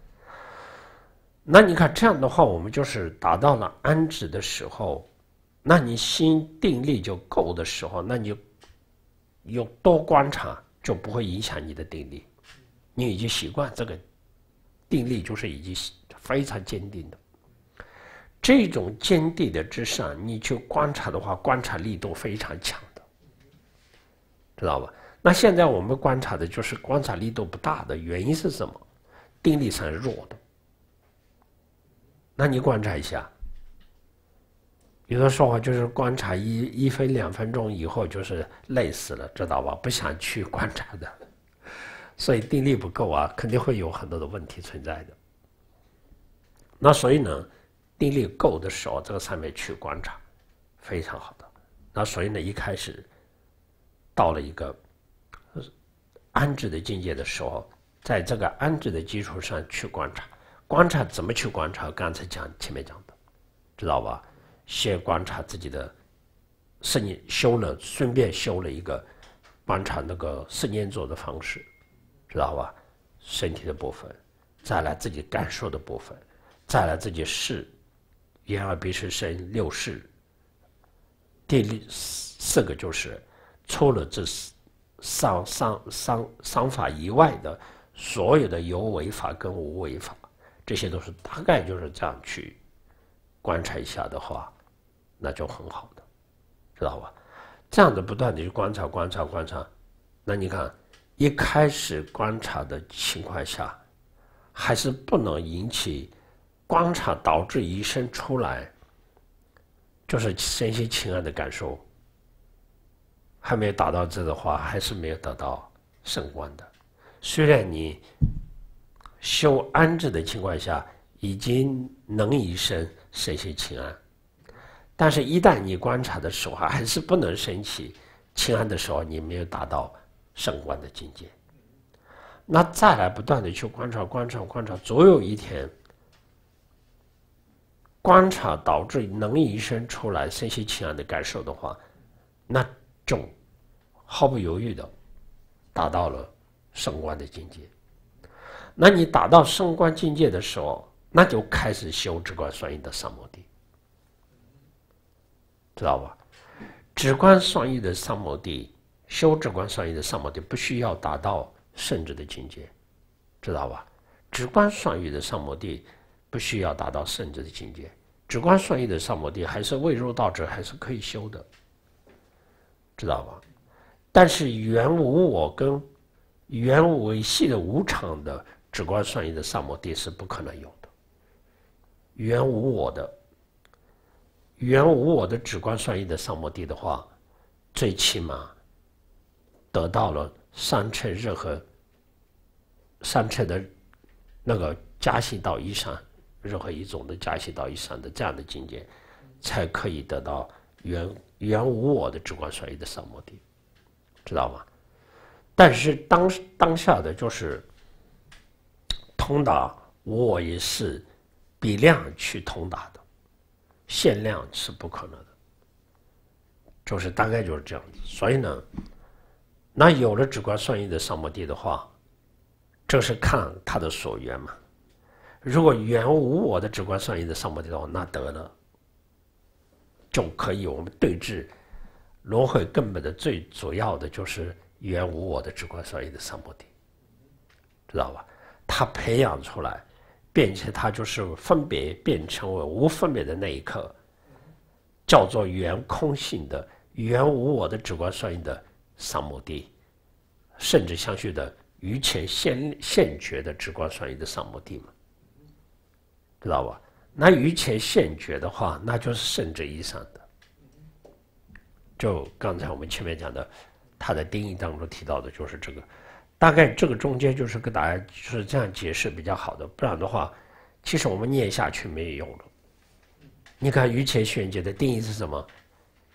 那你看这样的话，我们就是达到了安止的时候，那你心定力就够的时候，那你有多观察就不会影响你的定力，你已经习惯这个定力，就是已经非常坚定的。这种坚定的之上，你去观察的话，观察力度非常强的，知道吧？那现在我们观察的就是观察力度不大的原因是什么？定力上弱的。那你观察一下，有的说候就是观察一一分两分钟以后就是累死了，知道吧？不想去观察的，所以定力不够啊，肯定会有很多的问题存在的。那所以呢，定力够的时候，这个上面去观察，非常好的。那所以呢，一开始到了一个安置的境界的时候，在这个安置的基础上去观察。观察怎么去观察？刚才讲前面讲的，知道吧？先观察自己的身念修了，顺便修了一个观察那个四念座的方式，知道吧？身体的部分，再来自己感受的部分，再来自己视、眼耳鼻舌身六识。第四四个就是除了这四三三三三法以外的所有的有为法跟无为法。这些都是大概就是这样去观察一下的话，那就很好的，知道吧？这样子不断的去观察、观察、观察，那你看一开始观察的情况下，还是不能引起观察导致医生出来，就是身心情感的感受，还没有达到这的话，还是没有得到圣观的，虽然你。修安置的情况下，已经能以身身心清安。但是，一旦你观察的时候，还是不能升起清安的时候，你没有达到圣观的境界。那再来不断的去观察、观察、观察，总有一天观察导致能以身出来身心清安的感受的话，那就毫不犹豫的达到了圣观的境界。那你达到圣观境界的时候，那就开始修直观双运的三摩地，知道吧？直观双运的三摩地，修直观双运的三摩地不需要达到圣智的境界，知道吧？直观双运的三摩地不需要达到圣智的境界，直观双运的三摩地还是未入道者还是可以修的，知道吧？但是原无我根，原为系的无常的。直观算义的上摩地是不可能有的，原无我的，原无我的直观算义的上摩地的话，最起码得到了三乘任何三乘的那个加息到以上任何一种的加息到以上的这样的境界，才可以得到原原无我的直观算义的上摩地，知道吗？但是当当下的就是。通达，我也是比量去通达的，限量是不可能的。就是大概就是这样子。所以呢，那有了直观顺应的上摩地的话，这是看他的所缘嘛。如果缘无我的直观顺应的上摩地的话，那得了，就可以我们对峙轮回根本的最主要的就是缘无我的直观顺应的上摩地，知道吧？他培养出来，并且他就是分别变成为无分别的那一刻，叫做原空性的原无我的直观相应的三摩地，甚至相续的余前现现觉的直观相应的三摩地嘛，知道吧？那余前现觉的话，那就是甚至以上的，就刚才我们前面讲的，他的定义当中提到的就是这个。大概这个中间就是跟大家就是这样解释比较好的，不然的话，其实我们念下去没有用了。你看，于谦现界的定义是什么？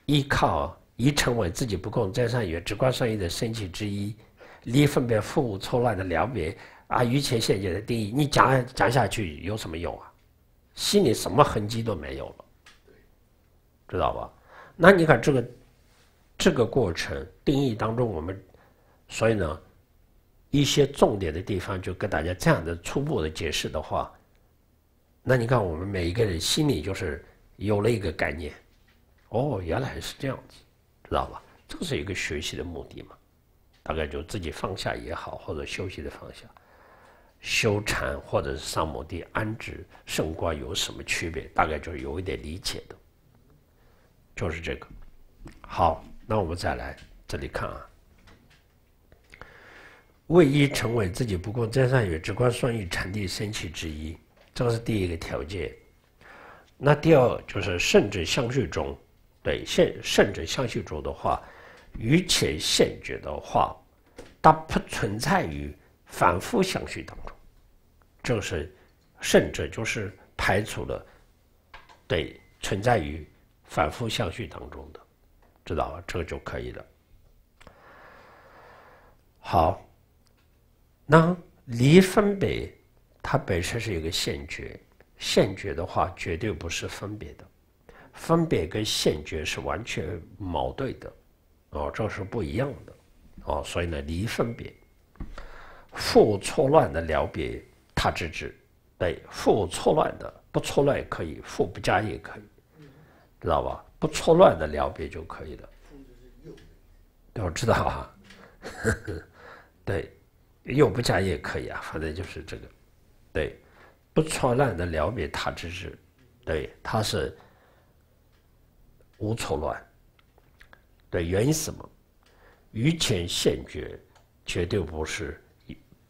依靠已成为自己不共沾上缘、直观善缘的升起之一，离分别、服务错乱的两别啊。于谦现界的定义，你讲讲下去有什么用啊？心里什么痕迹都没有了，知道吧？那你看这个这个过程定义当中，我们所以呢？一些重点的地方，就跟大家这样的初步的解释的话，那你看我们每一个人心里就是有了一个概念，哦，原来是这样子，知道吧？这是一个学习的目的嘛，大概就自己放下也好，或者休息的放下，修禅或者是上某地安置圣观有什么区别？大概就是有一点理解的，就是这个。好，那我们再来这里看啊。唯一成为自己不共沾善与直观顺应成地升起之一，这个是第一个条件。那第二就是甚至相续中，对现甚至相续中的话，与前现觉的话，它不存在于反复相续当中。这是甚至就是排除了对存在于反复相续当中的，知道吧？这个就可以了。好。那离分别，它本身是一个现觉，现觉的话绝对不是分别的，分别跟现觉是完全矛盾的，哦，这是不一样的，哦，所以呢，离分别，复错乱的了别，他知知，对，复错乱的，不错乱也可以，复不加也可以，知道吧？不错乱的了别就可以了，要知道啊，对。又不加也可以啊，反正就是这个，对，不错乱的了别他之治，对，他是无错乱。对，原因什么？于谦现觉，绝对不是，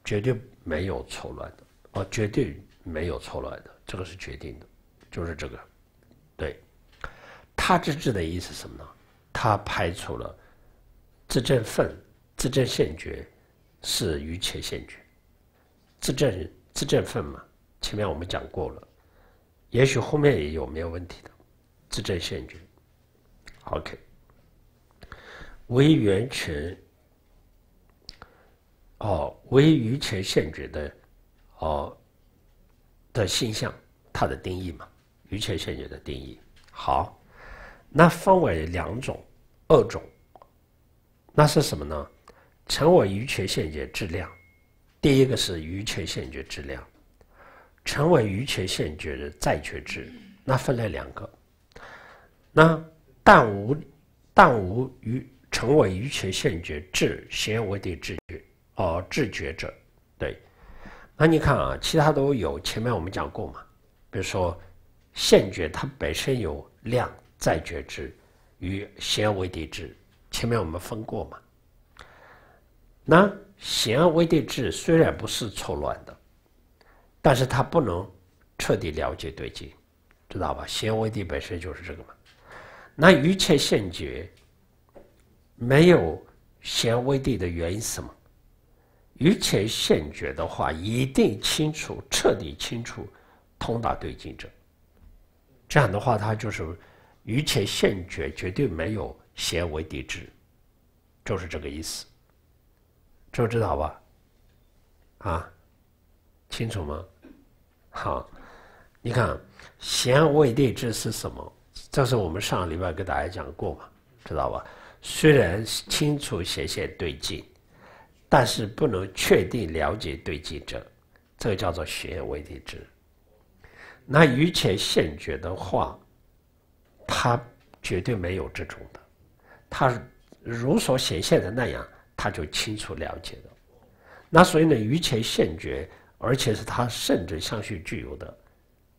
绝对没有错乱的，哦，绝对没有错乱的，这个是决定的，就是这个，对，他之治的意思什么呢？他排除了自证分、自证现觉。是余权现举，自证自证分嘛？前面我们讲过了，也许后面也有没有问题的，自证现举。OK，为源泉，哦，为余权现举的哦的现象，它的定义嘛？余权现举的定义。好，那分为两种，二种，那是什么呢？成为余权现觉质量，第一个是余权现觉质量，成为余权现觉的再觉制，那分了两个。那但无但无余成为余权现觉质，先为的质觉哦，质觉者对。那你看啊，其他都有，前面我们讲过嘛。比如说现觉它本身有量再觉知与先为的质，前面我们分过嘛。那显微的智虽然不是错乱的，但是他不能彻底了解对境，知道吧？显微的本身就是这个嘛。那一切现觉没有显微的的原因是什么？一切现觉的话，一定清楚、彻底清楚通达对境者，这样的话，他就是一切现觉绝对没有显微的智，就是这个意思。知道吧？啊，清楚吗？好，你看，弦未定之是什么？这是我们上礼拜给大家讲过嘛？知道吧？虽然清楚显现对境，但是不能确定了解对境者，这个叫做弦微定之。那于前现觉的话，它绝对没有这种的，它如所显现的那样。他就清楚了解了，那所以呢，于前现觉，而且是他甚至相续具有的，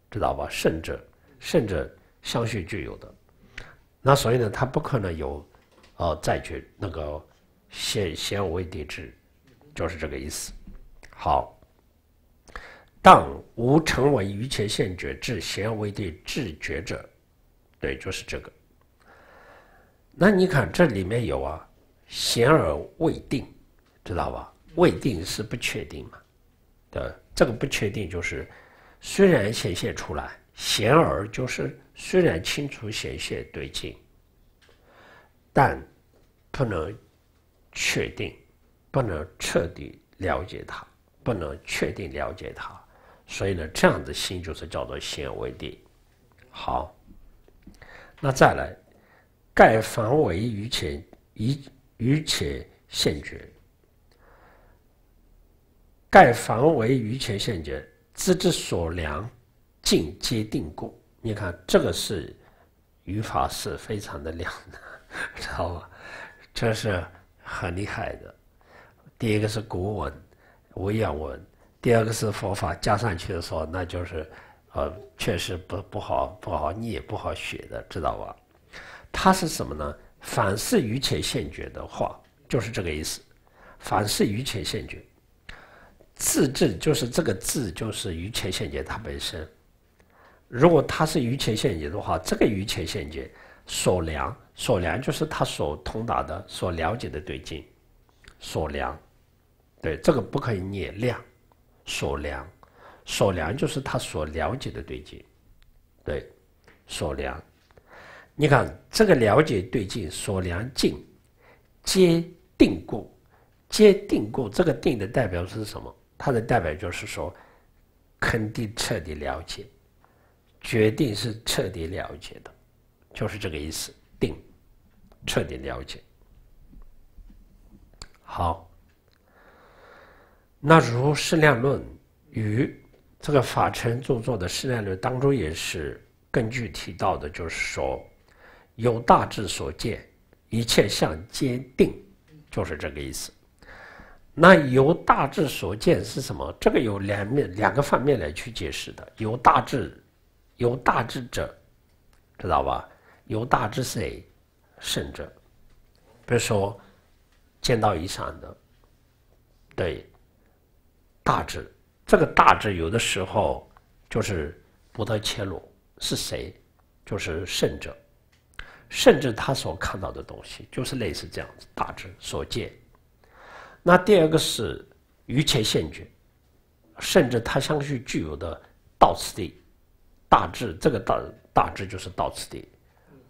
知道吧？甚至甚至相续具有的，那所以呢，他不可能有哦，再去那个现显为地之，就是这个意思。好，当无成为于前现觉至显为地至觉者，对，就是这个。那你看这里面有啊。显而未定，知道吧？未定是不确定嘛？对这个不确定就是，虽然显现出来，显而就是虽然清楚显现对境，但不能确定，不能彻底了解它，不能确定了解它。所以呢，这样的心就是叫做显而未定。好，那再来，盖房为于前一。于且现绝，盖房为于前现绝，知之所量，尽皆定故。你看这个是语法是非常的亮的，知道吧？这是很厉害的。第一个是古文、文言文，第二个是佛法加上去的时候，那就是呃，确实不不好不好，你也不好学的，知道吧？它是什么呢？凡是于前现觉的话，就是这个意思。凡是于前现觉，自字就是这个“自”就是于前现觉它本身。如果它是于前现觉的话，这个于前现觉所量，所量就是它所通达的、所了解的对境。所量，对这个不可以念量。所量，所量就是它所了解的对境。对，所量。你看这个了解对境所量境，皆定故，皆定故。这个定的代表是什么？它的代表就是说，肯定彻底了解，决定是彻底了解的，就是这个意思。定，彻底了解。好，那《如释量论》与这个法尘著作的《释量论》当中也是更具体到的，就是说。由大智所见，一切相坚定，就是这个意思。那由大智所见是什么？这个有两面，两个方面来去解释的。由大智，由大智者，知道吧？由大智谁？圣者。比如说，见到以上的，对，大智。这个大智有的时候就是不得切入，是谁？就是圣者。甚至他所看到的东西，就是类似这样子，大致所见。那第二个是余前现觉，甚至他相续具有的到此地，大致这个大大致就是到此地，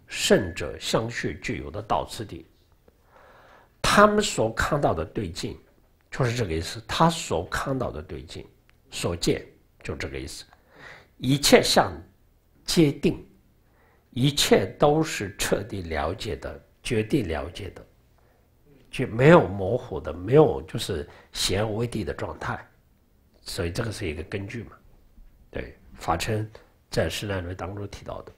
甚者相续具有的到此地，他们所看到的对境，就是这个意思。他所看到的对境，所见就这个意思。一切相皆定。一切都是彻底了解的，绝对了解的，就没有模糊的，没有就是显而未定的状态。所以这个是一个根据嘛？对，法称在释难论当中提到的，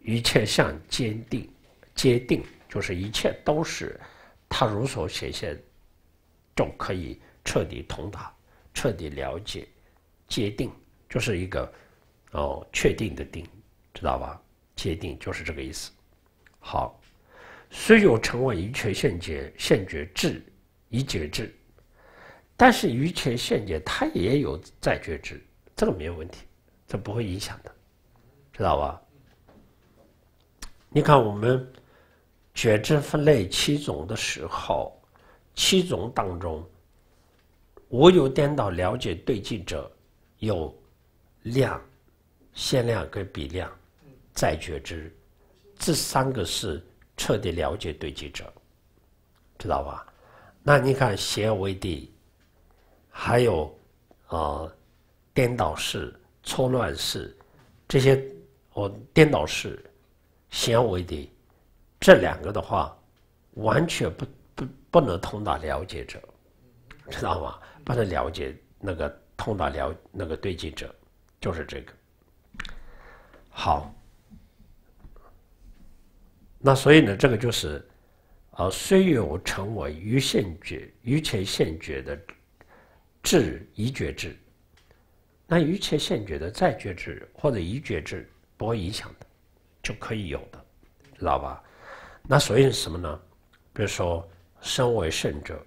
一切相坚定，坚定就是一切都是他如所显现，就可以彻底通达、彻底了解。坚定就是一个哦，确定的定。知道吧？界定就是这个意思。好，虽有成为一切现觉现觉智，已决智，但是一切现觉它也有在觉制，这个没有问题，这不会影响的，知道吧？你看我们觉知分类七种的时候，七种当中，我有颠倒了解对境者，有量、限量跟比量。再觉知，这三个是彻底了解堆积者，知道吧？那你看显微的，还有啊，颠倒式、错乱式这些，我颠倒式、显微的这两个的话，完全不不不能通达了解者，知道吗？不能了解那个通达了那个堆积者，就是这个。好。那所以呢，这个就是，啊，虽有成为于现觉于前现觉的智一觉智，那于前现觉的再觉智或者一觉智不会影响的，就可以有的，知道吧？那所以什么呢？比如说身为圣者，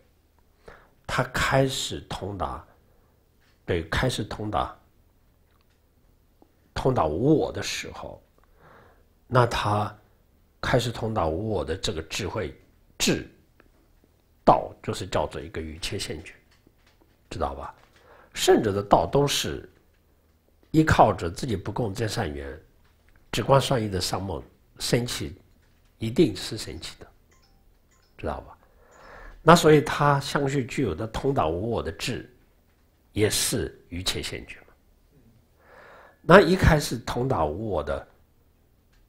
他开始通达，对，开始通达，通达无我的时候，那他。开始通达无我的这个智慧智道，就是叫做一个愚切现觉，知道吧？圣者的道都是依靠着自己不共真善缘，只观善意的上梦升起，一定是升起的，知道吧？那所以他相续具有的通达无我的智，也是愚切现觉嘛。那一开始通达无我的，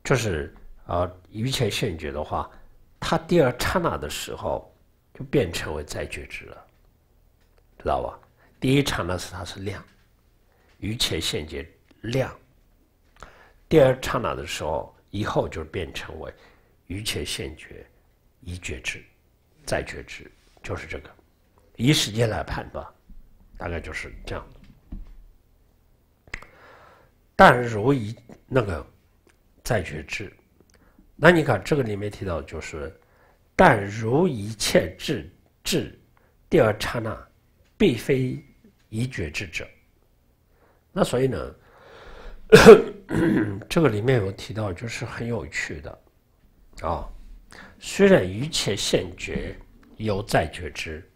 就是。而余前现觉的话，它第二刹那的时候就变成为再觉知了，知道吧？第一刹那是它是量，余前现觉量。第二刹那的时候，以后就变成为余前现觉一觉知、再觉知，就是这个，以时间来判断，大概就是这样的。但如一那个再觉知。那你看，这个里面提到就是，但如一切智智第二刹那，并非一觉智者。那所以呢，这个里面有提到就是很有趣的啊。虽然一切现觉有在觉知，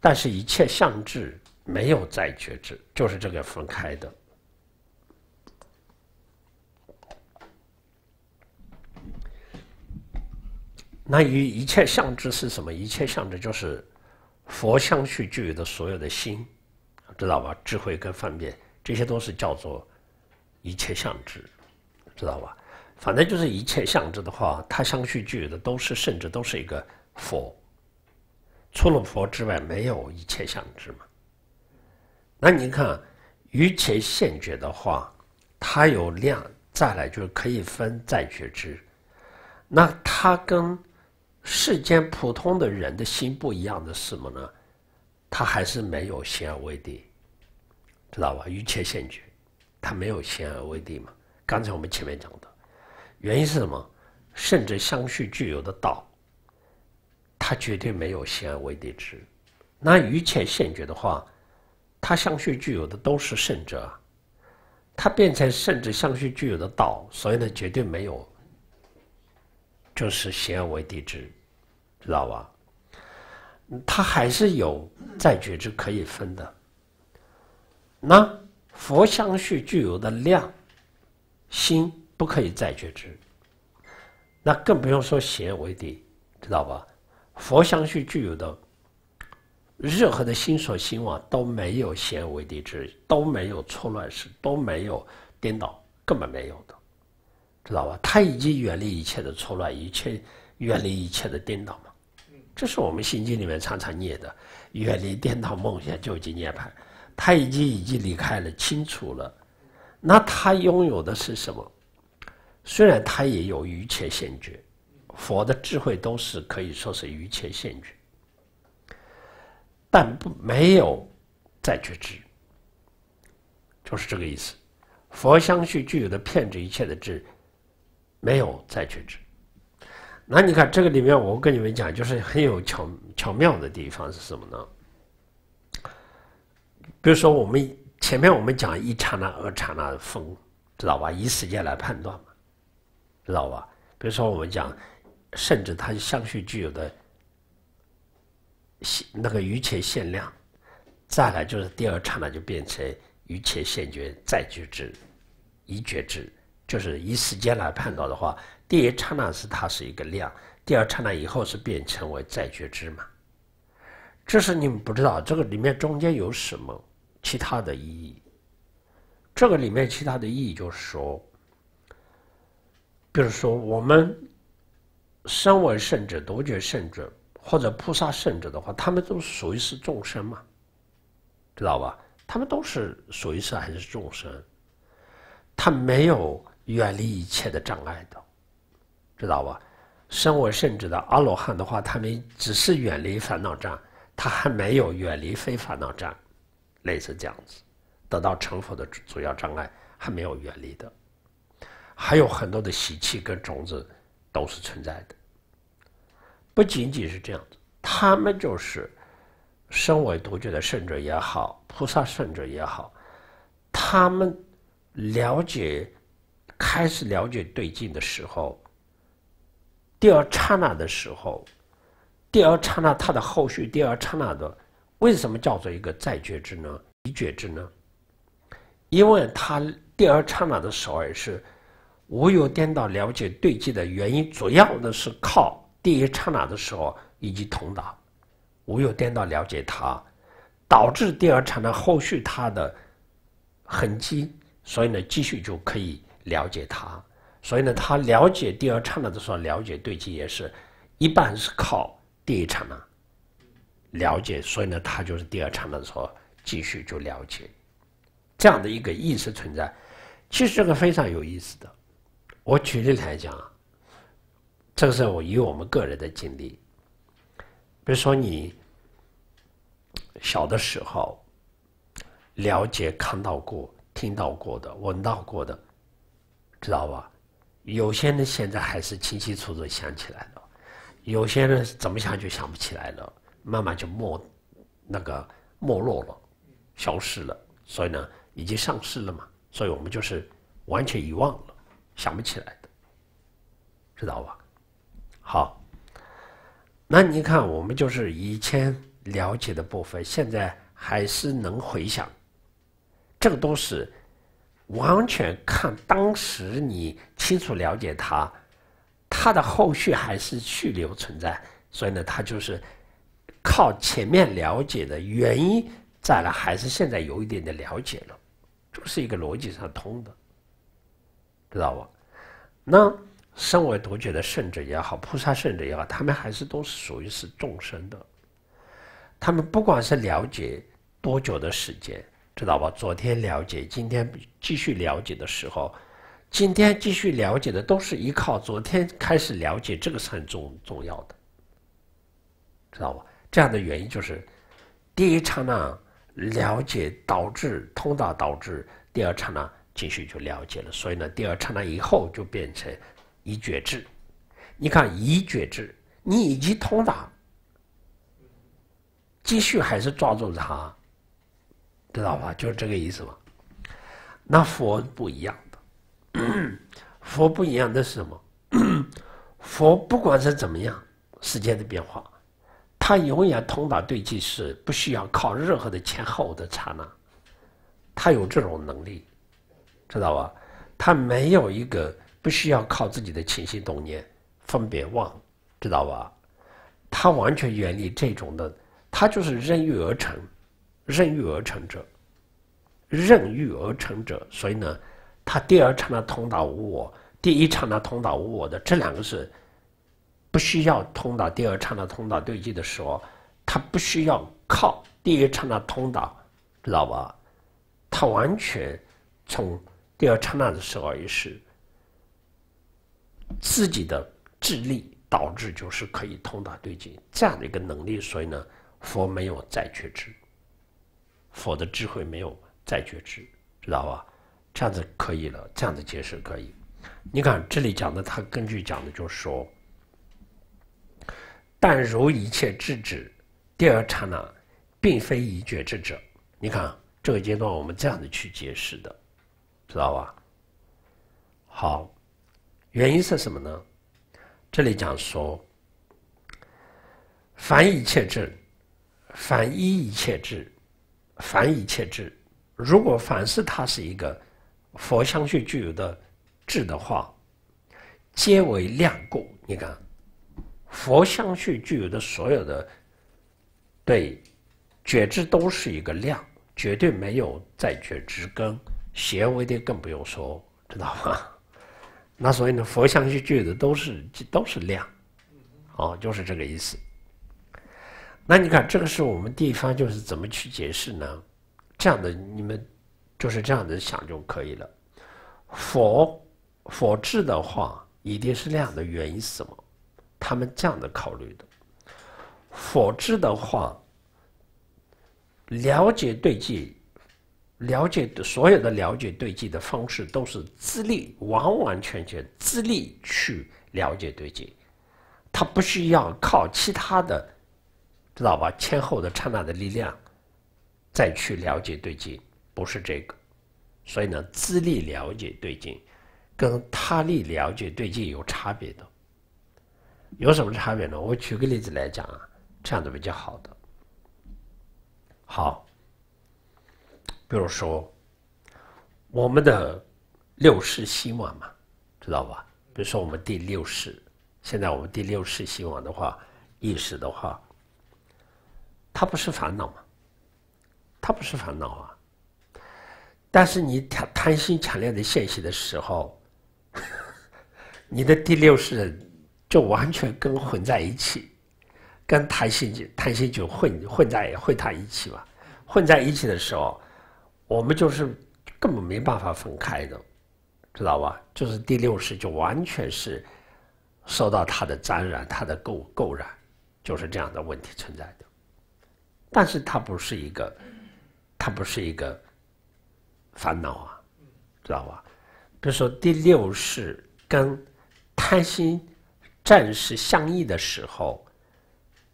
但是一切相智没有在觉知，就是这个分开的。那与一切相知是什么？一切相知就是佛相续具有的所有的心，知道吧？智慧跟方便，这些都是叫做一切相知，知道吧？反正就是一切相知的话，它相续具有的都是，甚至都是一个佛。除了佛之外，没有一切相知嘛？那你看，于切现觉的话，它有量，再来就是可以分再觉知。那它跟世间普通的人的心不一样的是什么呢？他还是没有心而为地，知道吧？一切现觉，他没有心而为地嘛。刚才我们前面讲的，原因是什么？甚至相续具有的道，他绝对没有心而为地之。那一切现觉的话，他相续具有的都是圣者，他变成圣者相续具有的道，所以呢，绝对没有就是心而为地之。知道吧？他还是有再觉知可以分的。那佛相续具有的量心不可以再觉知，那更不用说邪为敌，知道吧？佛相续具有的任何的心所心望，都没有邪为敌之，都没有错乱时，都没有颠倒，根本没有的，知道吧？他已经远离一切的错乱，一切远离一切的颠倒。这是我们《心经》里面常常念的“远离颠倒梦想，究竟涅槃”。他已经已经离开了，清楚了。那他拥有的是什么？虽然他也有余切现觉，佛的智慧都是可以说是余切现觉，但不没有再觉知，就是这个意思。佛相续具有的骗子一切的智，没有再觉知。那你看，这个里面我跟你们讲，就是很有巧巧妙的地方是什么呢？比如说，我们前面我们讲一刹那、二刹那、风，知道吧？以时间来判断，知道吧？比如说，我们讲，甚至它相续具有的限那个余前限量，再来就是第二刹那就变成余前现觉再觉知，一觉知，就是以时间来判断的话。第一刹那是它是一个量，第二刹那以后是变成为再觉知嘛。这是你们不知道，这个里面中间有什么其他的意义？这个里面其他的意义就是说，比如说我们身为圣者、独觉圣者或者菩萨圣者的话，他们都属于是众生嘛，知道吧？他们都是属于是还是众生，他没有远离一切的障碍的。知道吧？身为圣者的阿罗汉的话，他们只是远离烦恼障，他还没有远离非烦恼障，类似这样子，得到成佛的主要障碍还没有远离的，还有很多的习气跟种子都是存在的，不仅仅是这样子，他们就是身为独觉的圣者也好，菩萨圣者也好，他们了解开始了解对境的时候。第二刹那的时候，第二刹那它的后续，第二刹那的为什么叫做一个再觉知呢？一觉知呢？因为它第二刹那的时候是无有颠倒了解对境的原因，主要的是靠第一刹那的时候以及同道无有颠倒了解它，导致第二刹那后续它的痕迹，所以呢，继续就可以了解它。所以呢，他了解第二刹那的时候，了解对齐也是一半是靠第一刹那了解。所以呢，他就是第二刹那的时候继续就了解这样的一个意识存在。其实这个非常有意思的。我举例来讲，这个是我以我们个人的经历。比如说，你小的时候了解、看到过、听到过的、闻到过的，知道吧？有些人现在还是清清楚楚想起来了，有些人怎么想就想不起来了，慢慢就没那个没落了，消失了，所以呢，已经丧失了嘛，所以我们就是完全遗忘了，想不起来的，知道吧？好，那你看，我们就是以前了解的部分，现在还是能回想，这个都是。完全看当时你清楚了解他，他的后续还是去留存在，所以呢，他就是靠前面了解的原因在了，还是现在有一点的了解了，就是一个逻辑上通的，知道吧？那身为独觉的圣者也好，菩萨圣者也好，他们还是都是属于是众生的，他们不管是了解多久的时间。知道吧？昨天了解，今天继续了解的时候，今天继续了解的都是依靠昨天开始了解，这个是很重重要的，知道吧？这样的原因就是，第一刹那了解导致通达，导致第二刹那继续就了解了。所以呢，第二刹那以后就变成一觉知。你看一觉知，你已经通达，继续还是抓住它。知道吧？就是这个意思嘛。那佛不一样的，佛不一样的是什么？佛不管是怎么样时间的变化，他永远通达对即是不需要靠任何的前后的刹那，他有这种能力，知道吧？他没有一个不需要靠自己的起心动念分别忘，知道吧？他完全远离这种的，他就是任欲而成。任欲而成者，任欲而成者，所以呢，他第二刹那通达无我，第一刹那通达无我的这两个是不需要通达，第二刹那通达对接的时候，他不需要靠第一刹那通达，道吧？他完全从第二刹那的时候也是自己的智力导致，就是可以通达对境这样的一个能力，所以呢，佛没有再缺知。否则，智慧没有再觉知，知道吧？这样子可以了，这样子解释可以。你看这里讲的，他根据讲的就是说：但如一切智者，第二刹那，并非一觉智者。你看这个阶段，我们这样子去解释的，知道吧？好，原因是什么呢？这里讲说：凡一切智，凡一一切智。凡一切智，如果凡是它是一个佛相续具有的智的话，皆为量故。你看，佛相续具有的所有的对觉知都是一个量，绝对没有在觉知根邪微的更不用说，知道吗？那所以呢，佛相续具有的都是都是量，哦，就是这个意思。那你看，这个是我们地方，就是怎么去解释呢？这样的，你们就是这样子想就可以了。佛佛智的话，一定是那样的，原因是什么？他们这样的考虑的。佛智的话，了解对境，了解的所有的了解对境的方式，都是自历，完完全全自历去了解对境，他不需要靠其他的。知道吧？前后的刹那的力量，再去了解对境，不是这个。所以呢，自力了解对境，跟他力了解对境有差别的。有什么差别呢？我举个例子来讲啊，这样的比较好的。好，比如说我们的六世希望嘛，知道吧？比如说我们第六世，现在我们第六世希望的话，意识的话。他不是烦恼吗？他不是烦恼啊！但是你贪贪心强烈的现起的时候，你的第六识就完全跟混在一起，跟贪心、贪心就混混在混在一起吧，混在一起的时候，我们就是根本没办法分开的，知道吧？就是第六识就完全是受到它的沾染、它的垢垢染，就是这样的问题存在的。但是它不是一个，它不是一个烦恼啊，知道吧？比如说第六世跟贪心战士相遇的时候，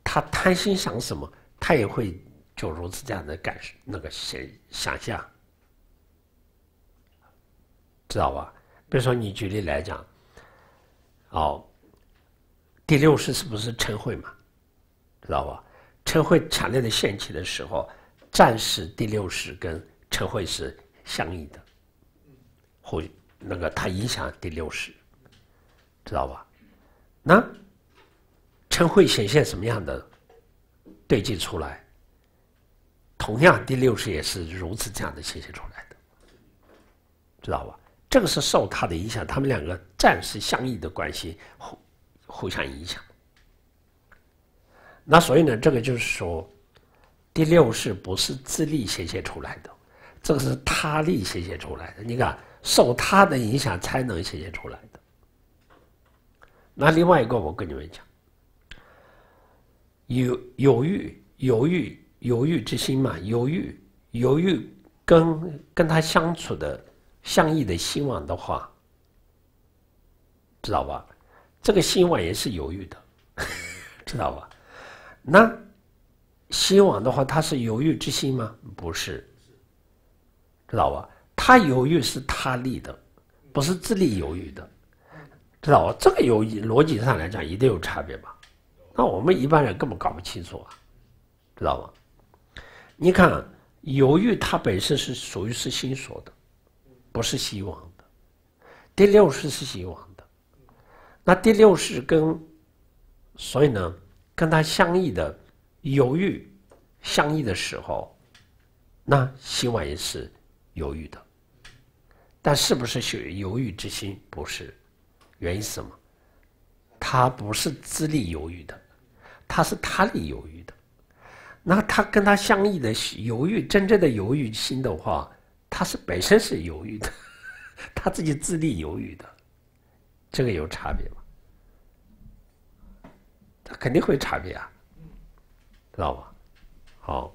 他贪心想什么，他也会就如此这样的感那个想想象，知道吧？比如说你举例来讲，哦，第六世是不是陈慧嘛，知道吧？陈慧强烈的掀起的时候，暂时第六十跟陈慧是相应的，会，那个它影响第六十，知道吧？那陈慧显现什么样的对镜出来，同样第六十也是如此这样的显现出来的，知道吧？这个是受它的影响，他们两个暂时相应的关系互互相影响。那所以呢，这个就是说，第六是不是自力显现出来的？这个是他力显现出来的。你看，受他的影响才能显现出来的。那另外一个，我跟你们讲，有犹豫、犹豫、犹豫之心嘛？犹豫、犹豫，跟跟他相处的相异的心望的话，知道吧？这个心望也是犹豫的，知道吧？那希望的话，他是犹豫之心吗？不是，知道吧？他犹豫是他利的，不是自利犹豫的，知道吧？这个有逻辑上来讲，一定有差别吧？那我们一般人根本搞不清楚啊，知道吧？你看犹豫，它本身是属于是心所的，不是希望的。第六是是希望的，那第六是跟，所以呢？跟他相异的犹豫，相异的时候，那心外也是犹豫的，但是不是犹豫之心？不是，原因是什么？他不是自立犹豫的，他是他立犹豫的。那他跟他相异的犹豫，真正的犹豫心的话，他是本身是犹豫的，他自己自立犹豫的，这个有差别吗？肯定会差别啊，知道吧？好，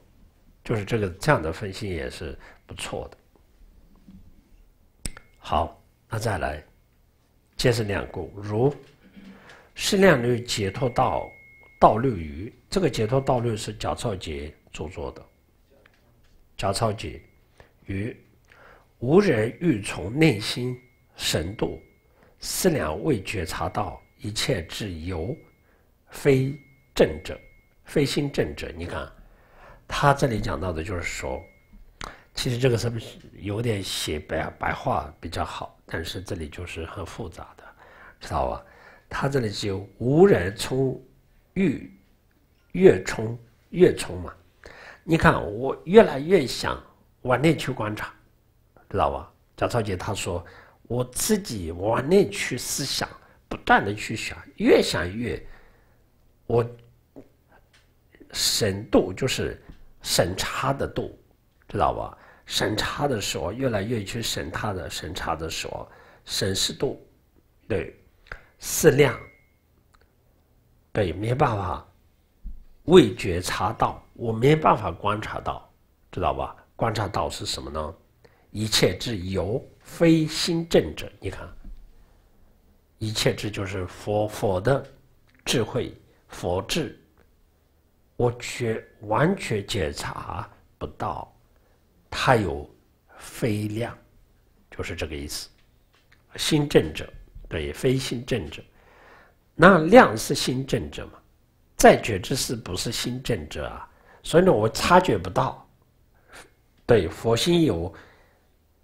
就是这个这样的分析也是不错的。好，那再来，皆是两个如，适量欲解脱道道律于这个解脱道律是贾超杰著作的。贾超杰与无人欲从内心神度思量未觉察到一切之由。非正者，非心正者。你看，他这里讲到的就是说，其实这个是不是有点写白白话比较好，但是这里就是很复杂的，知道吧？他这里就无人充欲，越充越充嘛。你看，我越来越想往内去观察，知道吧？贾超杰他说，我自己往内去思想，不断的去想，越想越。我审度就是审查的度，知道吧？审查的时候越来越去审他的审查的时候，审视度，对，适量，对，没办法，未觉察到，我没办法观察到，知道吧？观察到是什么呢？一切之由非心正者，你看，一切智就是佛佛的智慧。佛智，我却完全检查不到，它有非量，就是这个意思。心正者对非心正者，那量是心正者嘛？再觉知是不是心正者啊？所以呢，我察觉不到。对佛心有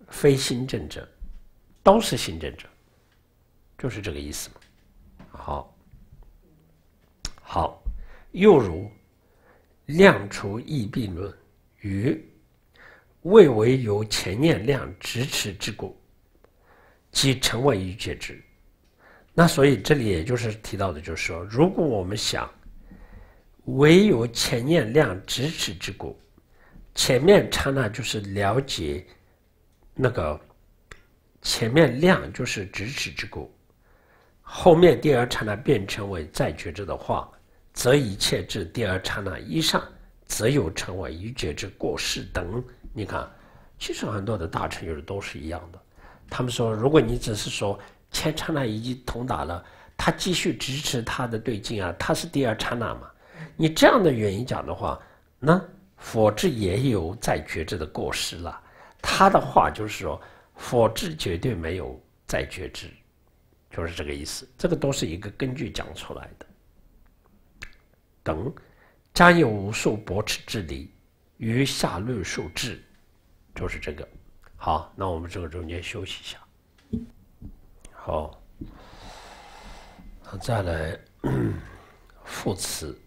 非心正者，都是心正者，就是这个意思嘛。好。好，又如量除异并论，于未为有前念量执持之故，即成为一觉知。那所以这里也就是提到的，就是说，如果我们想唯有前念量执持之故，前面刹那就是了解那个前面量就是支持之故，后面第二刹那变成为再觉知的话。则一切至第二刹那以上，则有成为一觉之过失等。你看，其实很多的大成就都是一样的。他们说，如果你只是说前刹那已经同达了，他继续支持他的对境啊，他是第二刹那嘛。你这样的原因讲的话，那佛智也有在觉知的过失了。他的话就是说，佛智绝对没有在觉知，就是这个意思。这个都是一个根据讲出来的。等，将有无数驳斥之理，于下论述之，就是这个。好，那我们这个中间休息一下。好，那再来副词。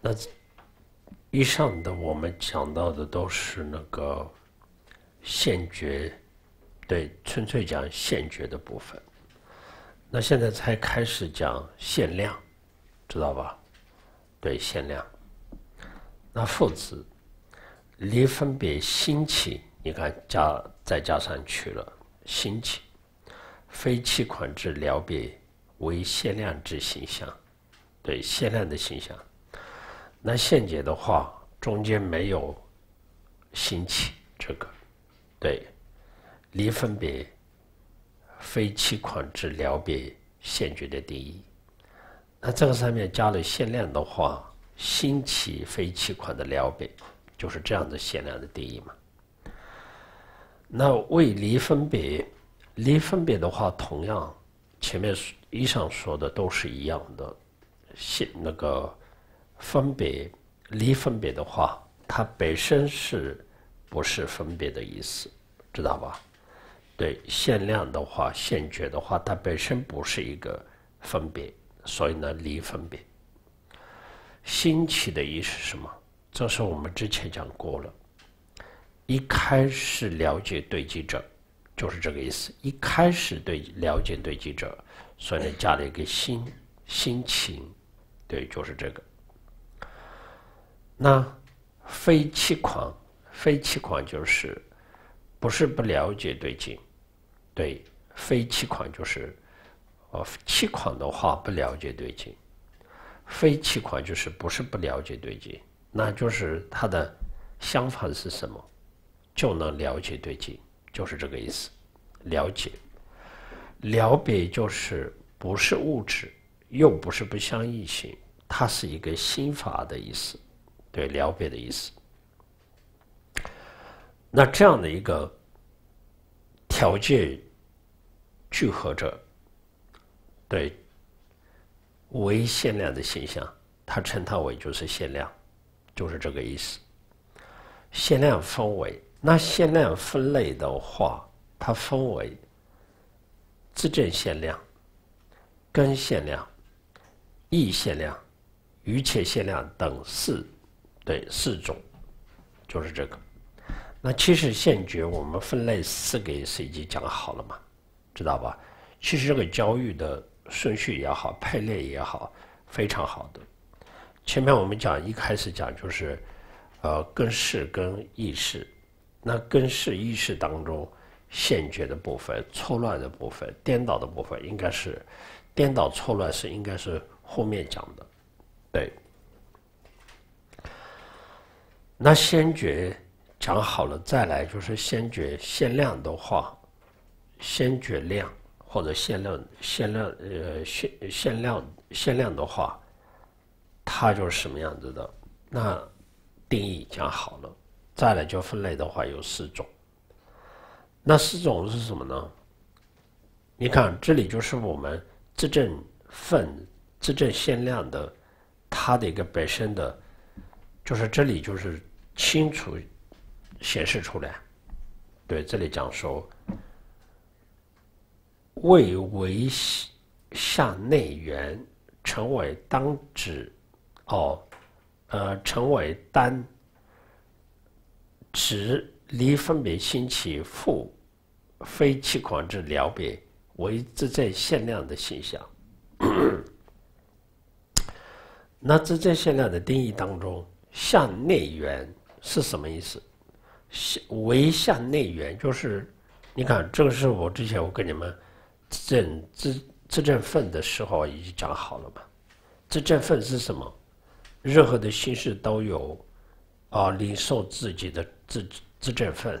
那以上的我们讲到的都是那个现觉，对，纯粹讲现觉的部分。那现在才开始讲限量，知道吧？对，限量。那父子离分别心起，你看加再加上去了心起，非期款之了别为限量之形象，对限量的形象。那现解的话，中间没有心起这个，对，离分别。非期款之疗别现绝的定义，那这个上面加了限量的话，新期非期款的了别，就是这样的限量的定义嘛。那未离分别，离分别的话，同样前面以上说的都是一样的，现那个分别离分别的话，它本身是不是分别的意思，知道吧？对，限量的话，限绝的话，它本身不是一个分别，所以呢，离分别。新起的意思是什么？这是我们之前讲过了。一开始了解对者，就是这个意思。一开始对了解对者，所以呢，加了一个心心情，对，就是这个。那非气狂，非气狂就是不是不了解对景。对，非气款就是，呃，气款的话不了解对接，非气款就是不是不了解对接，那就是它的相反是什么，就能了解对接，就是这个意思。了解，了别就是不是物质，又不是不相异性，它是一个心法的意思，对了别的意思。那这样的一个条件。聚合者，对，为限量的现象，他称它为就是限量，就是这个意思。限量分为那限量分类的话，它分为自证限量、根限量、异限量、余切限量等四，对四种，就是这个。那其实线觉我们分类四个也随经讲好了嘛。知道吧？其实这个交易的顺序也好，排列也好，非常好的。前面我们讲一开始讲就是，呃，根式跟意识，那根式意识当中，现觉的部分、错乱的部分、颠倒的部分，应该是颠倒错乱是应该是后面讲的，对。那先觉讲好了再来，就是先觉限量的话。先决量或者限量限量呃限限量限量的话，它就是什么样子的？那定义讲好了，再来就分类的话有四种。那四种是什么呢？你看这里就是我们自证份自证限量的，它的一个本身的，就是这里就是清楚显示出来。对，这里讲说。为维向内圆，成为当指，哦，呃，成为当指离分别心起，复非气狂之了别，为自在限量的现象。那自在限量的定义当中，向内圆是什么意思？向为向内圆，就是，你看，这个是我之前我跟你们。挣自自证奋的时候已经讲好了嘛？自证奋是什么？任何的形式都有啊，领受自己的自自证奋，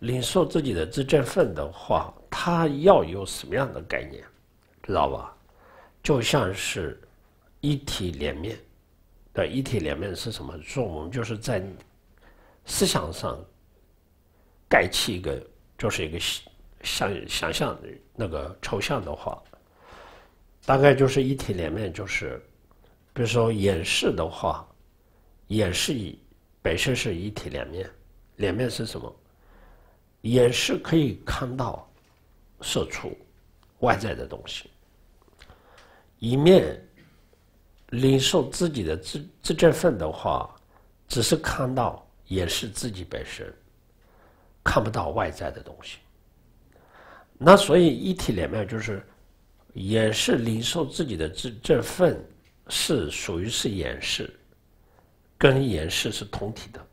领受自己的自证奋的话，它要有什么样的概念，知道吧？就像是一体两面。的一体两面是什么？说我们就是在思想上盖起一个，就是一个想想象的。那个抽象的话，大概就是一体两面，就是比如说演示的话，演示本身是一体两面，两面是什么？演示可以看到，射出外在的东西；一面，领受自己的自自这份的话，只是看到演示自己本身，看不到外在的东西。那所以一体两面就是，也是零售自己的这这份是属于是掩饰，跟掩饰是同体的，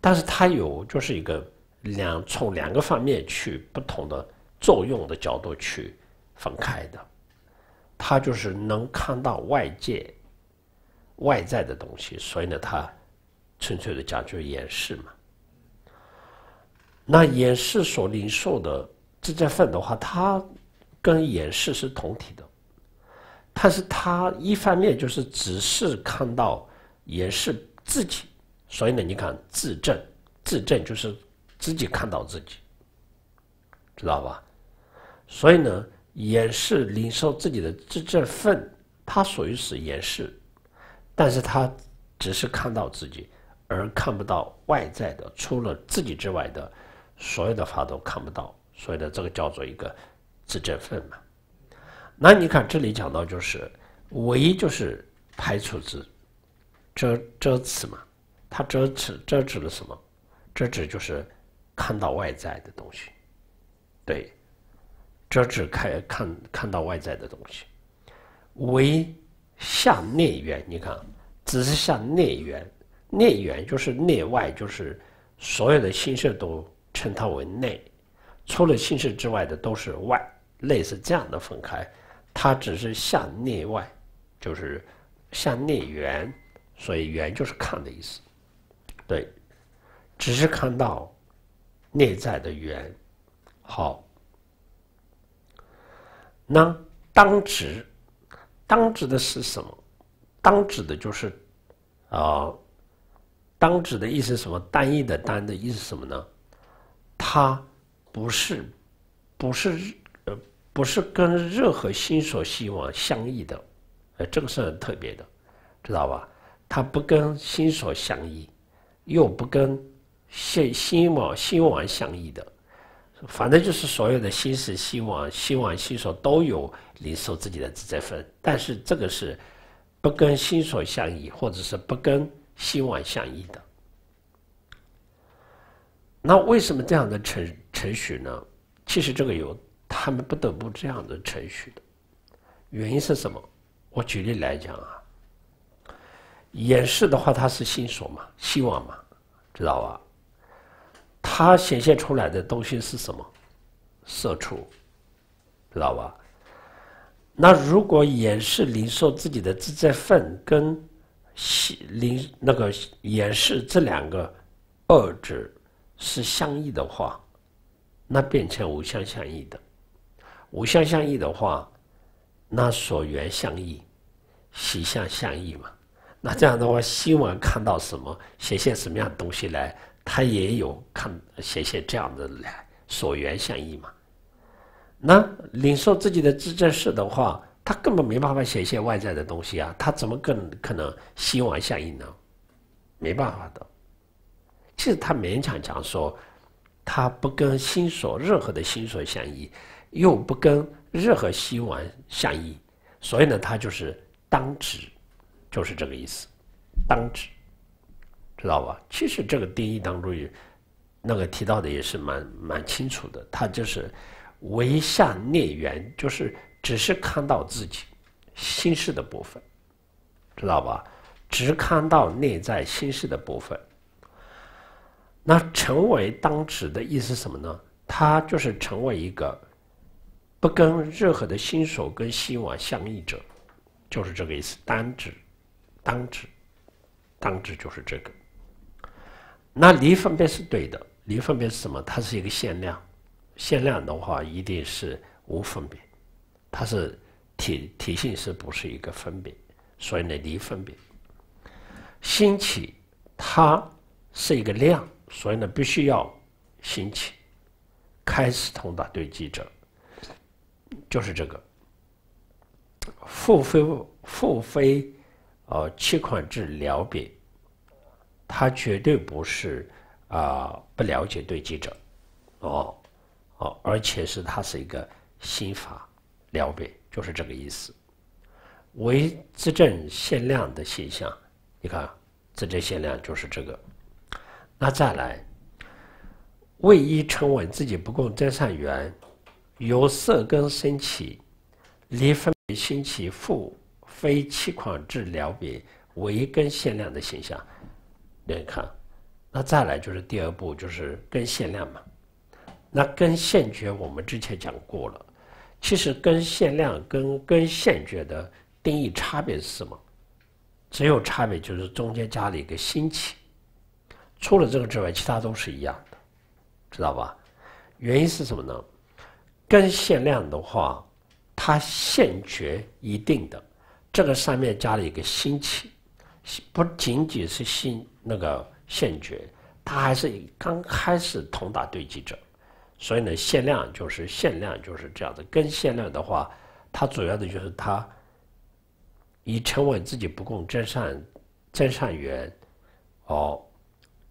但是它有就是一个两从两个方面去不同的作用的角度去分开的，它就是能看到外界外在的东西，所以呢，它纯粹的讲就是掩饰嘛。那掩饰所零售的。自证份的话，它跟掩饰是同体的，但是它一方面就是只是看到掩饰自己，所以呢，你看自证自证就是自己看到自己，知道吧？所以呢，眼识领受自己的自证份，它属于是眼识，但是它只是看到自己，而看不到外在的，除了自己之外的所有的法都看不到。所以呢，这个叫做一个自证分嘛。那你看这里讲到就是唯就是排除之遮遮词嘛，它遮词遮指了什么？遮指就是看到外在的东西，对，遮指看看看到外在的东西。唯向内缘，你看，只是向内缘，内缘就是内外，就是所有的心事都称它为内。除了姓氏之外的都是外，类似这样的分开，它只是向内外，就是向内圆，所以圆就是看的意思，对，只是看到内在的圆，好，那当值，当值的是什么？当指的就是啊，当值的意思什么？单一的单的意思什么呢？它。不是，不是，呃，不是跟任何心所希望相异的，呃，这个是很特别的，知道吧？它不跟心所相异，又不跟心心望心望相异的，反正就是所有的心是希望，希望心所都有领受自己的责分，但是这个是不跟心所相异，或者是不跟心望相异的。那为什么这样的成？程序呢？其实这个有他们不得不这样子程序的原因是什么？我举例来讲啊，演示的话，它是新手嘛，希望嘛，知道吧？它显现出来的东西是什么？色触，知道吧？那如果演示灵兽自己的自在分跟心、灵，那个演示这两个二者是相异的话？那变成无相相应的。无相相应的话，那所缘相应、习相相应嘛。那这样的话，希望看到什么，写些什么样的东西来，他也有看写些这样的来，所缘相应嘛。那领受自己的自证式的话，他根本没办法写些外在的东西啊，他怎么可可能希望相应呢？没办法的。其实他勉强讲说。他不跟心所任何的心所相依，又不跟任何心王相依，所以呢，他就是当值，就是这个意思，当值，知道吧？其实这个定义当中也，那个提到的也是蛮蛮清楚的，他就是唯向内缘，就是只是看到自己心事的部分，知道吧？只看到内在心事的部分。那成为当值的意思是什么呢？它就是成为一个不跟任何的新手跟新王相异者，就是这个意思。单值、当值、当值就是这个。那离分别是对的，离分别是什么？它是一个限量，限量的话一定是无分别，它是体体性是不是一个分别？所以呢，离分别兴起，它是一个量。所以呢，必须要兴起，开始通达对记者，就是这个复费复费呃，弃款治疗别，他绝对不是啊不了解对记者，哦哦，而且是他是一个新法了病，就是这个意思。为资政限量的现象，你看资政限量就是这个。那再来，为依称稳，自己不共真善缘，由色根升起，离分别心起，复非气矿治了别，唯根限量的形象。你看，那再来就是第二步，就是根限量嘛。那根限觉我们之前讲过了，其实根限量跟根限觉的定义差别是什么？只有差别就是中间加了一个心起。除了这个之外，其他都是一样的，知道吧？原因是什么呢？跟限量的话，它限绝一定的，这个上面加了一个心气，不仅仅是心那个限绝，它还是刚开始同打对击者，所以呢，限量就是限量就是这样子。跟限量的话，它主要的就是它以成为自己不共真善真善缘哦。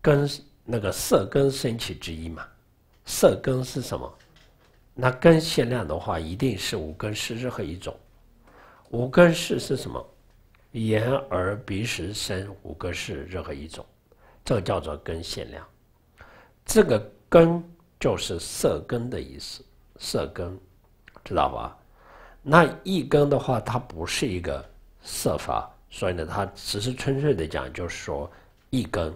根那个色根升起之一嘛，色根是什么？那根限量的话，一定是五根是任何一种，五根是是什么？眼、耳、鼻、舌、身五个是任何一种，这叫做根限量。这个根就是色根的意思，色根知道吧？那一根的话，它不是一个色法，所以呢，它只是纯粹的讲，就是说一根。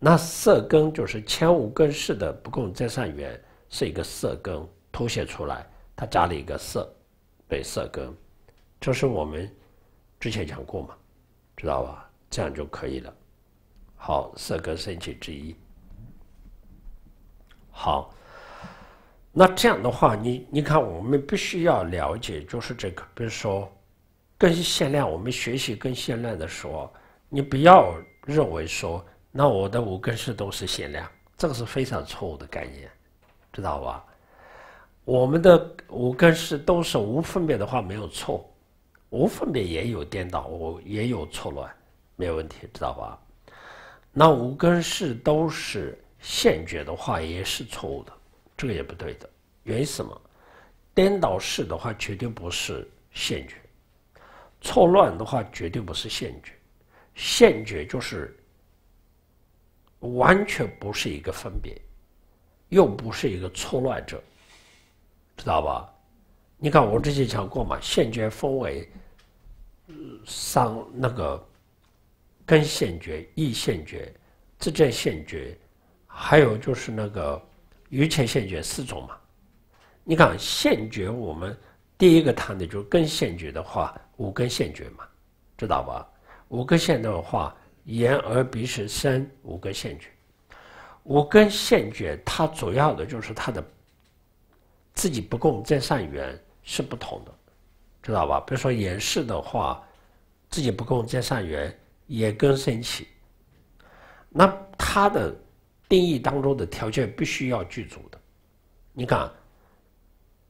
那色根就是前五根式的不共在上缘，是一个色根凸显出来，它加了一个色，对色根，这是我们之前讲过嘛，知道吧？这样就可以了。好，色根升起之一。好，那这样的话，你你看，我们必须要了解，就是这个。比如说，根限量，我们学习根限量的时候，你不要认为说。那我的五根式都是限量，这个是非常错误的概念，知道吧？我们的五根式都是无分别的话没有错，无分别也有颠倒，我也有错乱，没有问题，知道吧？那五根式都是现觉的话也是错误的，这个也不对的。原因什么？颠倒式的话绝对不是现觉，错乱的话绝对不是现觉，现觉就是。完全不是一个分别，又不是一个错乱者，知道吧？你看我之前讲过嘛，现觉分为，三那个根现觉、意现觉、自证现觉，还有就是那个余前现觉四种嘛。你看现觉，我们第一个谈的就是根现觉的话，五根现觉嘛，知道吧？五根现的话。眼耳鼻舌身五个现觉，五根现觉，它主要的就是它的自己不共在善缘是不同的，知道吧？比如说眼视的话，自己不共在善缘，也跟升起，那它的定义当中的条件必须要具足的。你看，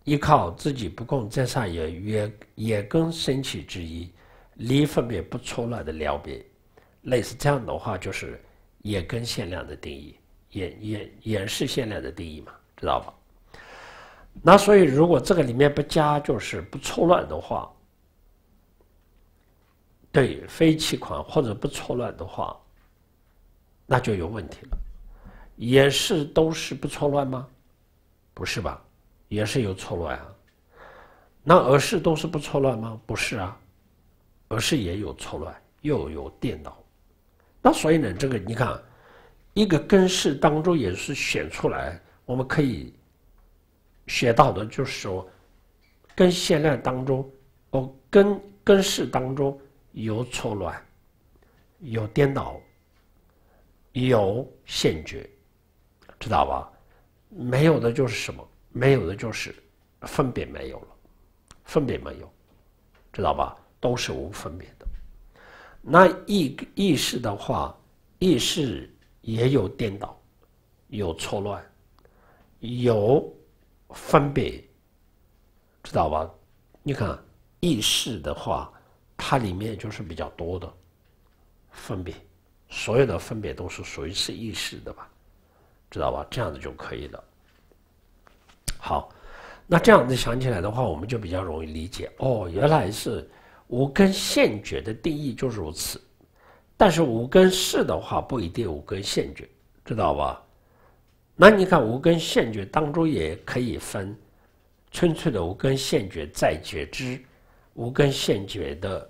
依靠自己不共在善缘，也也跟升起之一，离分别不出来的两边。类似这样的话，就是也跟限量的定义，也也也是限量的定义嘛，知道吧？那所以如果这个里面不加，就是不错乱的话，对非气款或者不错乱的话，那就有问题了。也是都是不错乱吗？不是吧？也是有错乱啊。那而是都是不错乱吗？不是啊，而是也有错乱，又有颠倒。所以呢，这个你看，一个根式当中也是选出来，我们可以学到的就是说，根现量当中，哦，根根式当中有错乱，有颠倒，有现觉，知道吧？没有的就是什么？没有的就是分别没有了，分别没有，知道吧？都是无分别。那意意识的话，意识也有颠倒，有错乱，有分别，知道吧？你看意识的话，它里面就是比较多的分别，所有的分别都是属于是意识的吧？知道吧？这样子就可以了。好，那这样子想起来的话，我们就比较容易理解。哦，原来是。无根现觉的定义就是如此，但是无根式的话不一定无根现觉，知道吧？那你看无根现觉当中也可以分纯粹的无根现觉在觉知，无根现觉的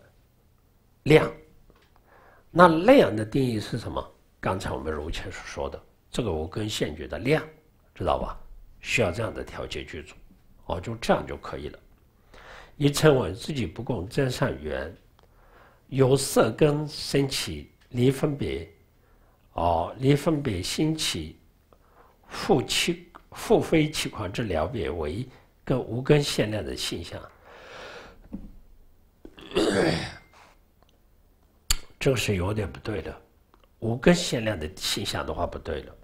量，那那样的定义是什么？刚才我们如前所说的，这个无根现觉的量，知道吧？需要这样的调节剧组，哦，就这样就可以了。一称为自己不共真上缘，由色根升起离分别，哦，离分别心起，复起复非起狂之了别为跟无根限量的现象，这个是有点不对的，无根限量的现象的话不对了，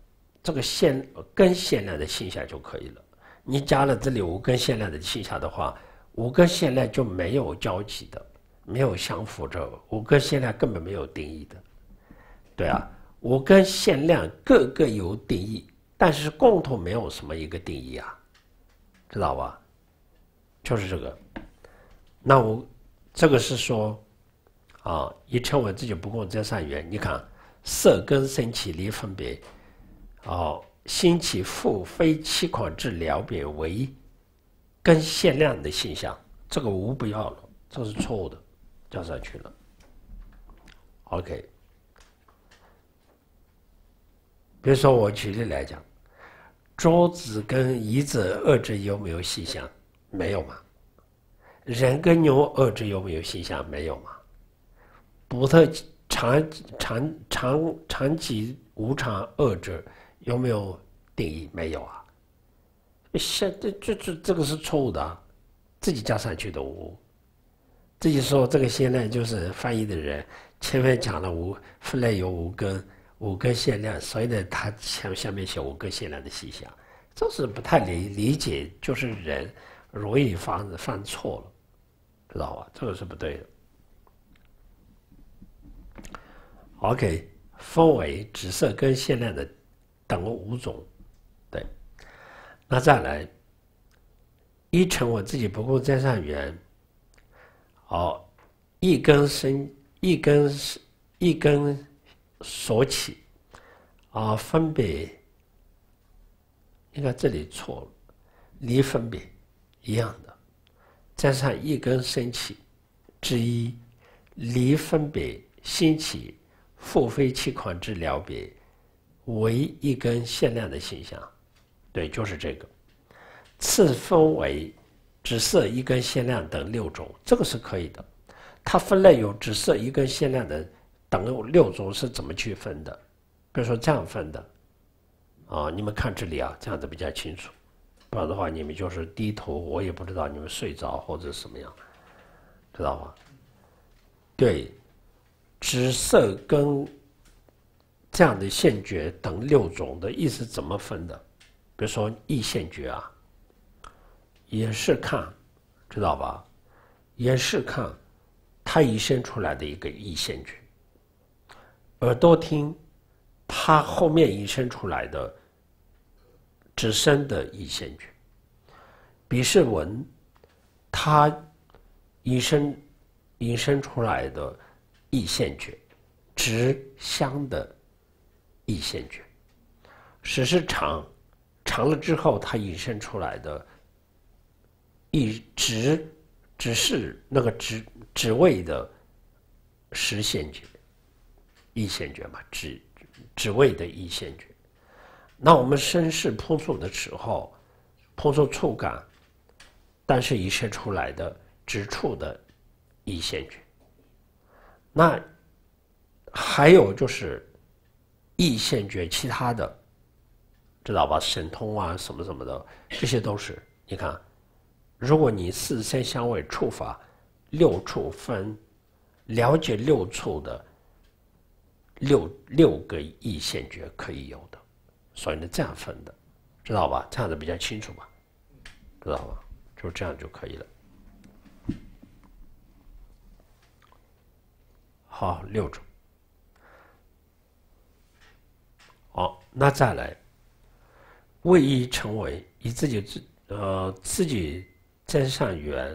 这个限根限量的现象就可以了，你加了这里无根限量的现象的话。我跟限量就没有交集的，没有相辅着，我跟限量根本没有定义的，对啊，我跟限量个个有定义，但是共同没有什么一个定义啊，知道吧？就是这个，那我这个是说，啊，一称文自己不共这善缘，你看色根生起离分别，哦，心起复非七款之了别为。跟限量的现象，这个无不要了，这是错误的，加上去了。OK，比如说我举例来讲，桌子跟椅子、二者有没有现象？没有嘛？人跟牛、二者有没有现象？没有嘛？不特长、长、长、长期无常，二者有没有定义？没有啊？这这这这个是错误的，自己加上去的。自己说这个限量就是翻译的人前面讲了五分类有五根五根线量，所以呢，它前下面写五根线量的细项，这是不太理理解，就是人容易犯犯错了，知道吧？这个是不对的。OK，分为紫色跟限量的等五种。那再来，一成我自己不共沾上缘。好，一根生一根，一根所起，啊分别。应该这里错了，离分别一样的，沾上一根生起之一，离分别兴起，复非起狂之了别，唯一根限量的现象。对，就是这个次分为紫色一根线量等六种，这个是可以的。它分类有紫色一根线量的等六种是怎么区分的？比如说这样分的啊，你们看这里啊，这样子比较清楚。不然的话，你们就是低头，我也不知道你们睡着或者什么样，知道吧？对，紫色跟这样的线觉等六种的意思怎么分的？比如说易县诀啊，也是看，知道吧？也是看它引申出来的一个易县诀。耳朵听，它后面引申出来的直声的易县诀。鼻是闻，它引申引申出来的易县诀，直香的易县诀。使是长。长了之后，它引申出来的，一直只是那个职职位的实现觉、异线觉嘛，职职位的异线觉。那我们身世扑素的时候，扑素触感，但是引申出来的直触的异线觉。那还有就是异线觉其他的。知道吧？神通啊，什么什么的，这些都是。你看，如果你四身相位触法六处分，了解六处的六六个异现觉可以有的，所以呢，这样分的，知道吧？这样子比较清楚吧？知道吧？就这样就可以了。好，六种。好，那再来。未一成为，以自己自呃自己增上缘，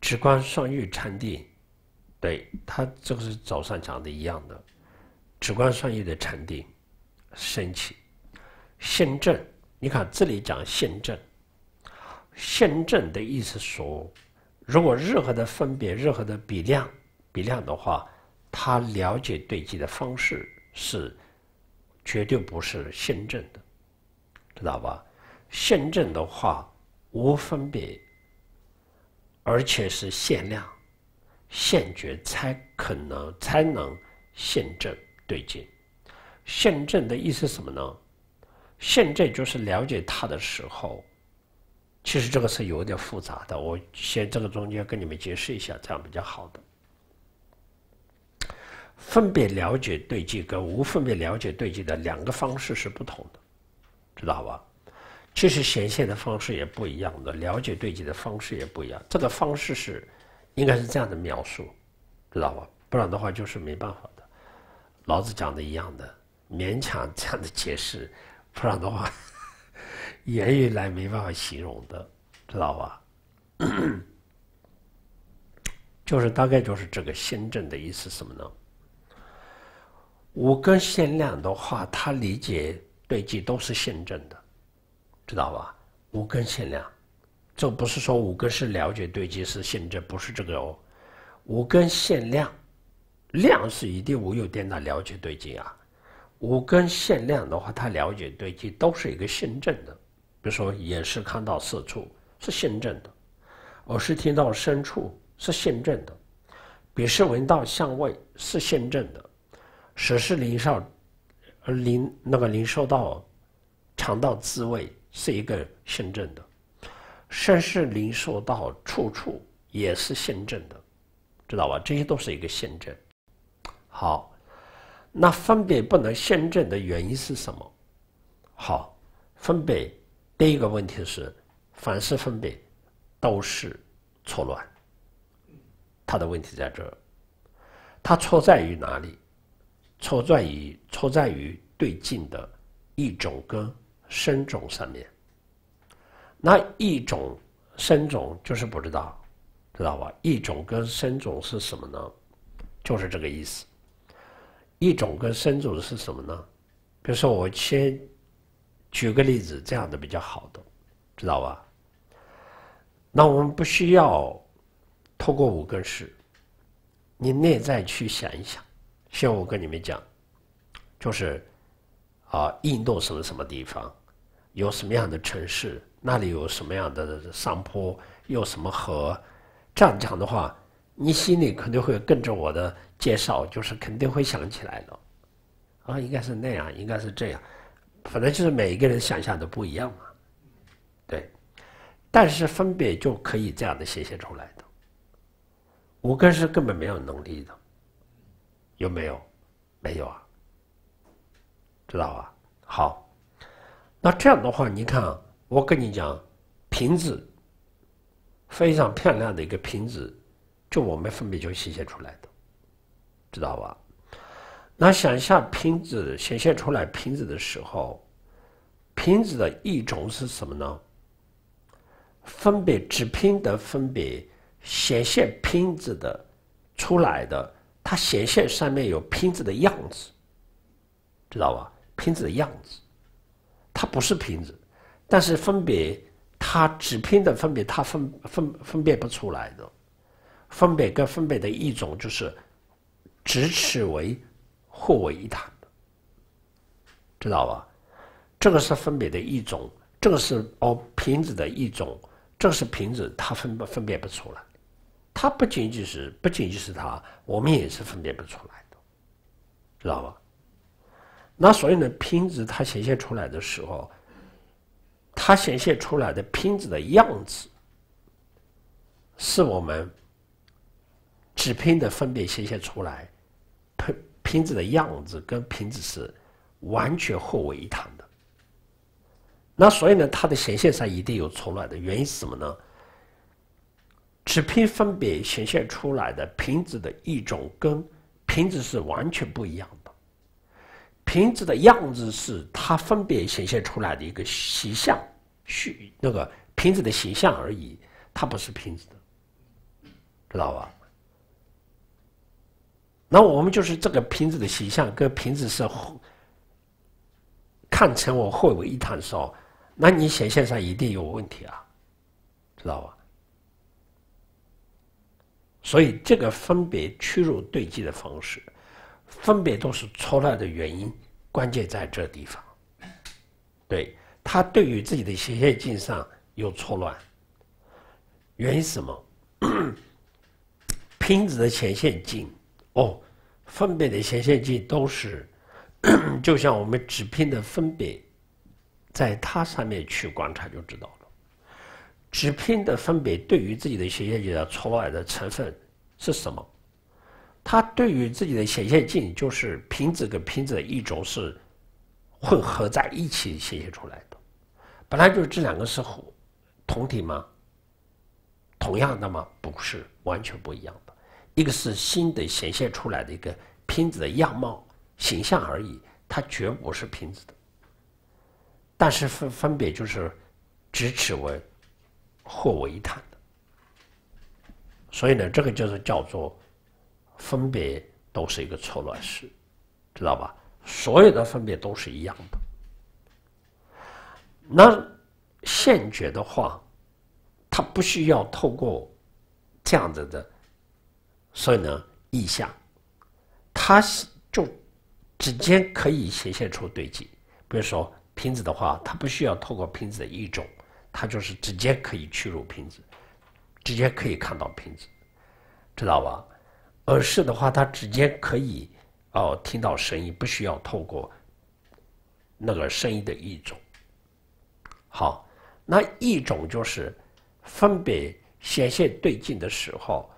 直观上欲禅定，对，他这个是早上讲的一样的，直观上欲的禅定，升起，心正，你看这里讲心正，心正的意思说，如果任何的分别，任何的比量，比量的话，他了解对境的方式是绝对不是心正的。知道吧？现证的话，无分别，而且是限量、现觉才可能才能现证对境。现证的意思什么呢？现证就是了解他的时候，其实这个是有点复杂的。我先这个中间跟你们解释一下，这样比较好的。分别了解对境跟无分别了解对境的两个方式是不同的。知道吧？其实显现的方式也不一样的，了解对己的方式也不一样。这个方式是，应该是这样的描述，知道吧？不然的话就是没办法的。老子讲的一样的，勉强这样的解释，不然的话，言语来没办法形容的，知道吧？就是大概就是这个心证的意思什么呢？五根限量的话，他理解。对积都是现证的，知道吧？五根现量，这不是说五根是了解对积是现证，不是这个哦。五根现量，量是一定无有颠倒了解对积啊。五根现量的话，它了解对积都是一个现证的。比如说，眼是看到四处是现证的，耳是听到深处是现证的，鼻是闻到香味是现证的，舌是灵上。零那个零售到，尝到滋味是一个现证的，甚至零售到处处也是现证的，知道吧？这些都是一个现证。好，那分别不能现证的原因是什么？好，分别第一个问题是，凡是分别都是错乱，他的问题在这儿，他错在于哪里？错在于错在于对镜的一种跟生种上面，那一种生种就是不知道，知道吧？一种跟生种是什么呢？就是这个意思。一种跟生种是什么呢？比如说，我先举个例子，这样的比较好的，知道吧？那我们不需要透过五根式，你内在去想一想。像我跟你们讲，就是啊，印度是么什么地方？有什么样的城市？那里有什么样的山坡？有什么河？这样讲的话，你心里肯定会跟着我的介绍，就是肯定会想起来了。啊，应该是那样，应该是这样。反正就是每一个人想象的不一样嘛。对，但是分别就可以这样的显现出来的。五根是根本没有能力的。有没有？没有啊？知道吧？好，那这样的话，你看，我跟你讲，瓶子非常漂亮的一个瓶子，就我们分别就显现出来的，知道吧？那想象瓶子显现出来瓶子的时候，瓶子的一种是什么呢？分别只拼的，分别显现瓶子的出来的。它显现上面有瓶子的样子，知道吧？瓶子的样子，它不是瓶子，但是分别，它只拼的分别，它分分分辨不出来的，分别跟分别的一种就是，直尺为，互为一谈，知道吧？这个是分别的一种，这个是哦瓶子的一种，这个是瓶子，它分分辨不出来。它不仅仅是，不仅仅是它，我们也是分辨不出来的，知道吧？那所以呢，瓶子它显现出来的时候，它显现出来的瓶子的样子，是我们纸拼的分别显现出来瓶瓶子的样子，跟瓶子是完全互为一谈的。那所以呢，它的显现上一定有错乱的原因是什么呢？纸片分别显现出来的瓶子的一种，跟瓶子是完全不一样的。瓶子的样子是它分别显现出来的一个形象，虚那个瓶子的形象而已，它不是瓶子的，知道吧？那我们就是这个瓶子的形象跟瓶子是看成我会为一谈候，那你显现上一定有问题啊，知道吧？所以，这个分别屈入对击的方式，分别都是错乱的原因。关键在这地方。对他对于自己的斜线镜上有错乱，原因什么？拼子的斜线镜，哦，分别的斜线镜都是，就像我们纸拼的分别，在它上面去观察就知道了。纸片的分别对于自己的显现界的除外的成分是什么？它对于自己的显现镜，就是瓶子跟瓶子的一种是混合在一起显现出来的。本来就是这两个是同体吗？同样的吗？不是，完全不一样的。一个是新的显现出来的一个瓶子的样貌形象而已，它绝不是瓶子的。但是分分别就是直尺纹。或为一谈所以呢，这个就是叫做分别，都是一个错乱事，知道吧？所有的分别都是一样的。那现觉的话，它不需要透过这样子的，所以呢，意象，它就直接可以显现出对境。比如说瓶子的话，它不需要透过瓶子的一种。它就是直接可以去入瓶子，直接可以看到瓶子，知道吧？耳是的话，它直接可以哦听到声音，不需要透过那个声音的一种。好，那一种就是分别显现对镜的时候，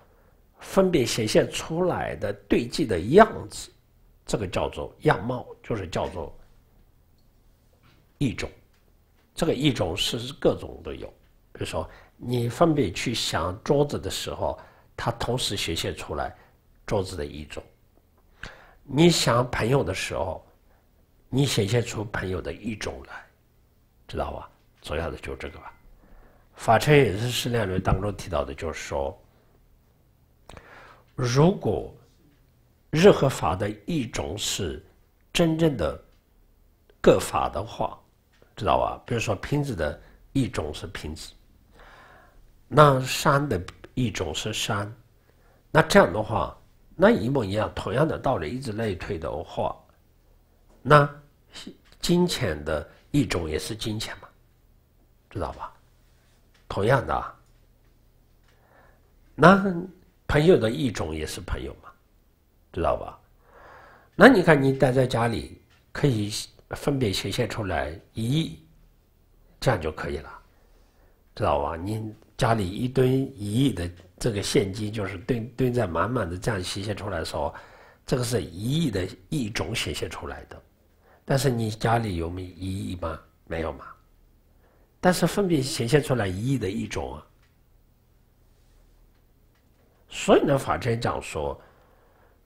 分别显现出来的对镜的样子，这个叫做样貌，就是叫做一种。这个一种是各种都有，比如说你分别去想桌子的时候，它同时显现出来桌子的一种；你想朋友的时候，你显现出朋友的一种来，知道吧？主要的就是这个。《吧。法称是失恋论》当中提到的就是说，如果任何法的一种是真正的各法的话。知道吧？比如说瓶子的一种是瓶子，那山的一种是山，那这样的话，那一模一样，同样的道理一直类推的话，那金钱的一种也是金钱嘛，知道吧？同样的，那朋友的一种也是朋友嘛，知道吧？那你看，你待在家里可以。分别显现出来一亿，这样就可以了，知道吧？您家里一吨一亿的这个现金，就是堆堆在满满的这样显现出来的时候，这个是一亿的一种显现出来的。但是你家里有没一亿吗？没有嘛。但是分别显现出来一亿的一种，啊。所以呢，法天讲说。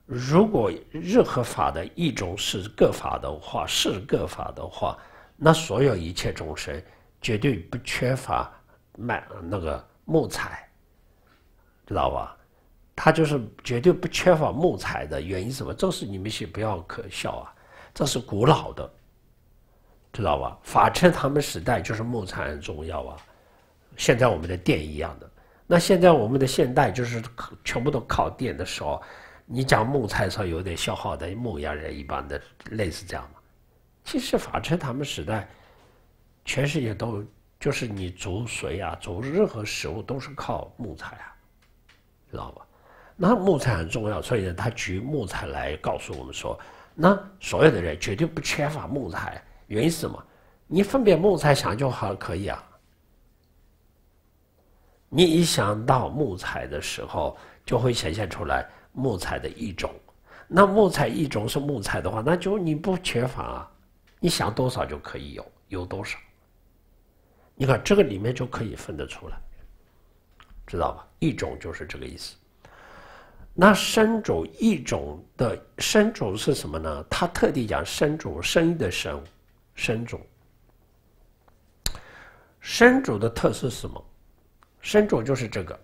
如果任何法的一种是各法的话，是各法的话，那所有一切众生绝对不缺乏卖那个木材，知道吧？他就是绝对不缺乏木材的原因什么？这是你们先不要可笑啊！这是古老的，知道吧？法称他们时代就是木材很重要啊，现在我们的电一样的。那现在我们的现代就是全部都靠电的时候。你讲木材上有点消耗的，牧羊人一般的类似这样嘛？其实法称他们时代，全世界都就是你煮水啊、煮任何食物都是靠木材啊，知道吧？那木材很重要，所以呢，他举木材来告诉我们说，那所有的人绝对不缺乏木材。原因是什么？你分别木材想就好可以啊。你一想到木材的时候，就会显现出来。木材的一种，那木材一种是木材的话，那就你不缺乏，啊，你想多少就可以有，有多少。你看这个里面就可以分得出来，知道吧？一种就是这个意思。那生种一种的生种是什么呢？他特地讲生种，生的生，生种。生主的特色是什么？生主就是这个。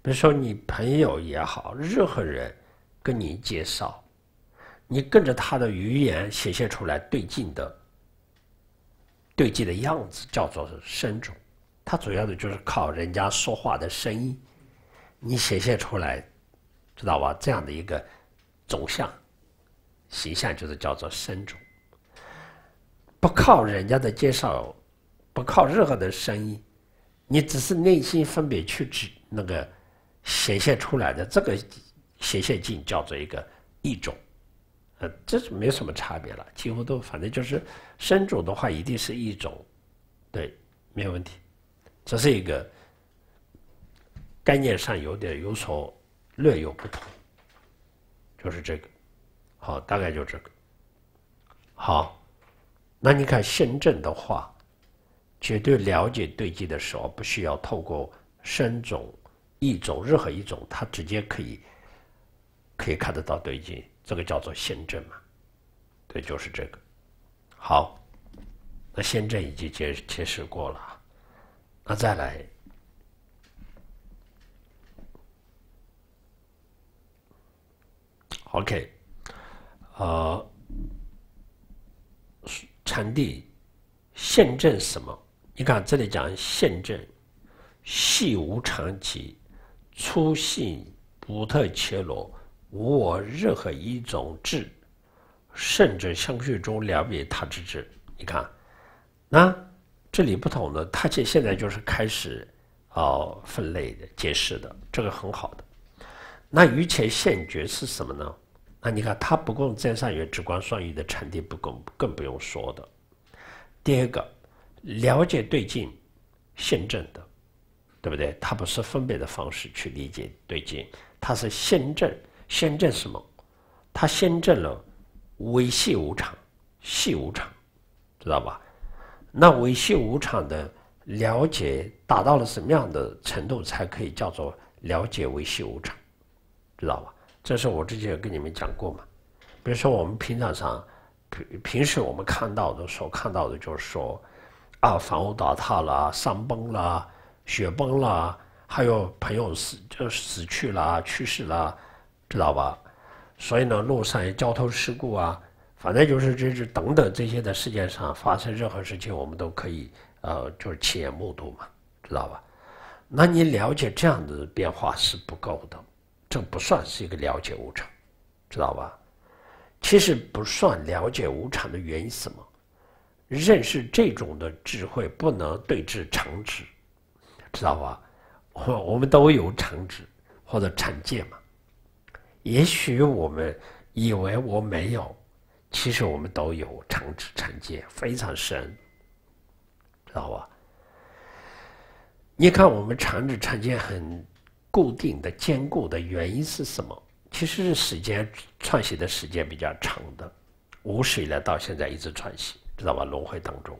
比如说，你朋友也好，任何人跟你介绍，你跟着他的语言显现出来对劲的，对劲的样子叫做声主。它主要的就是靠人家说话的声音，你显现出来，知道吧？这样的一个总像形象，就是叫做声主。不靠人家的介绍，不靠任何的声音，你只是内心分别去指那个。显现出来的这个显现镜叫做一个异种，呃，这是没什么差别了，几乎都反正就是生种的话一定是一种，对，没有问题，这是一个概念上有点有所略有不同，就是这个，好，大概就这个，好，那你看现正的话，绝对了解对境的时候，不需要透过生种。一种任何一种，它直接可以可以看得到对境，这个叫做宪政嘛？对，就是这个。好，那现证已经揭揭示过了，那再来。OK，呃，产地现证什么？你看这里讲现证系无常起。粗信不特切罗无我任何一种智，甚至相续中了解他之智。你看，那这里不同的，他现现在就是开始哦分类的解释的，这个很好的。那于前现觉是什么呢？那你看，他不共增上缘，直观双义的产地不共，更不用说的。第二个，了解对境现证的。对不对？它不是分别的方式去理解对境，它是先证，先证什么？它先证了微系无常，系无常，知道吧？那微系无常的了解达到了什么样的程度，才可以叫做了解微系无常？知道吧？这是我之前跟你们讲过嘛？比如说我们平常上平平时我们看到的所看到的，就是说啊，房屋倒塌了，山崩了。雪崩啦，还有朋友死就死去了，去世了，知道吧？所以呢，路上有交通事故啊，反正就是这是等等这些的世界上发生任何事情，我们都可以呃，就是亲眼目睹嘛，知道吧？那你了解这样的变化是不够的，这不算是一个了解无常，知道吧？其实不算了解无常的原因是什么？认识这种的智慧不能对治常执。知道吧？我我们都有成执或者成见嘛。也许我们以为我没有，其实我们都有成执成见，非常深。知道吧？你看，我们成执产见很固定的坚固的原因是什么？其实是时间串习的时间比较长的，无水以来到现在一直串习，知道吧？轮回当中。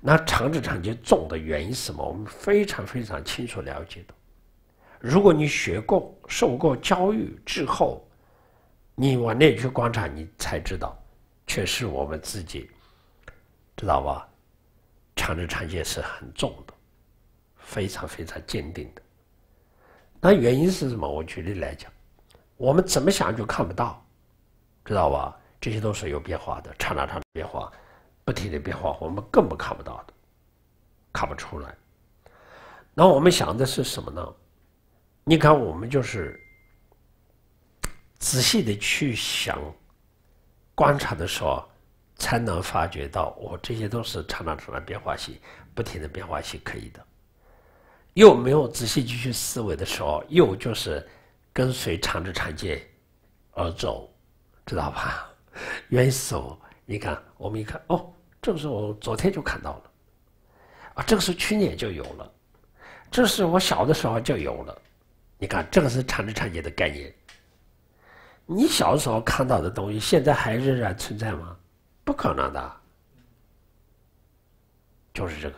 那长治长结重的原因是什么？我们非常非常清楚了解的。如果你学过、受过教育之后，你往那去观察，你才知道，确实我们自己知道吧？长治长结是很重的，非常非常坚定的。那原因是什么？我举例来讲，我们怎么想就看不到，知道吧？这些都是有变化的，刹那刹的变化。不停的变化，我们根本看不到的，看不出来。那我们想的是什么呢？你看，我们就是仔细的去想、观察的时候，才能发觉到，我这些都是常常、常常变化性、不停的变化性可以的。又没有仔细继续思维的时候，又就是跟随常知常见而走，知道吧？因 么？你看，我们一看，哦。这个是我昨天就看到了，啊，这个是去年就有了，这是我小的时候就有了，你看，这个是常知常见的概念。你小的时候看到的东西，现在还仍然存在吗？不可能的，就是这个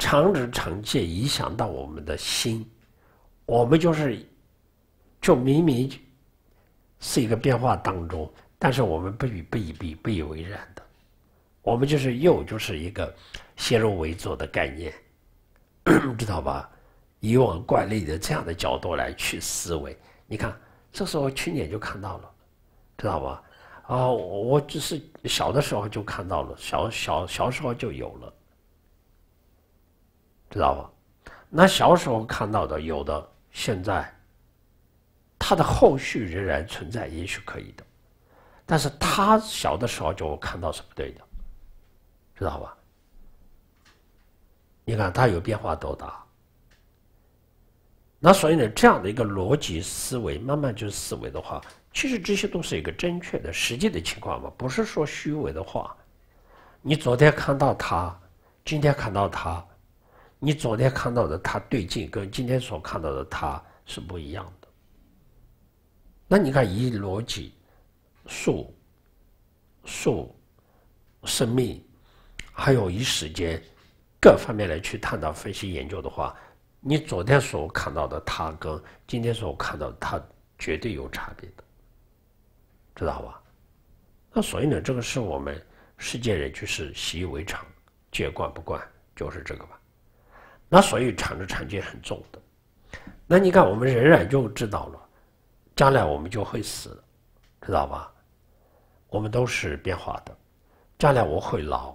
长指长见影响到我们的心，我们就是就明明是一个变化当中，但是我们不以不以不以为然的。我们就是又就是一个先入为主的概念，知道吧？以往惯例的这样的角度来去思维，你看，这时候去年就看到了，知道吧？啊，我只是小的时候就看到了，小小小时候就有了，知道吧？那小时候看到的有的，现在它的后续仍然存在，也许可以的，但是他小的时候就看到是不对的。知道吧？你看它有变化多大？那所以呢，这样的一个逻辑思维，慢慢就是思维的话，其实这些都是一个正确的、实际的情况嘛，不是说虚伪的话。你昨天看到他，今天看到他，你昨天看到的他对劲跟今天所看到的他是不一样的。那你看，以逻辑、树、树、生命。还有一时间，各方面来去探讨、分析、研究的话，你昨天所看到的，它跟今天所看到它绝对有差别的，知道吧？那所以呢，这个是我们世界人就是习以为常，见惯不惯，就是这个吧。那所以常治常见很重的。那你看，我们仍然就知道了，将来我们就会死，知道吧？我们都是变化的，将来我会老。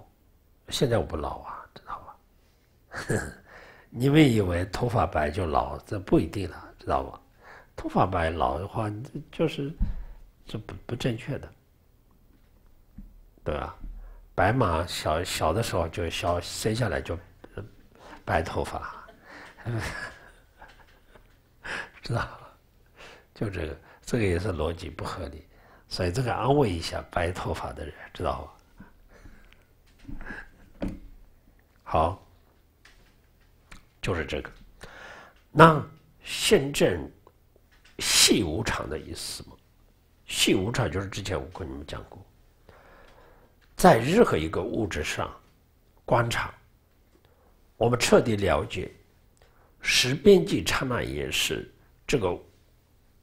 现在我不老啊，知道吧？你们以为头发白就老，这不一定了，知道吧？头发白老的话，这就是这不不正确的，对吧？白马小小的时候就小生下来就白头发，知道？就这个，这个也是逻辑不合理，所以这个安慰一下白头发的人，知道不？好，就是这个。那现证细无常的意思吗？细无常就是之前我跟你们讲过，在任何一个物质上观察，我们彻底了解十边际刹那也是这个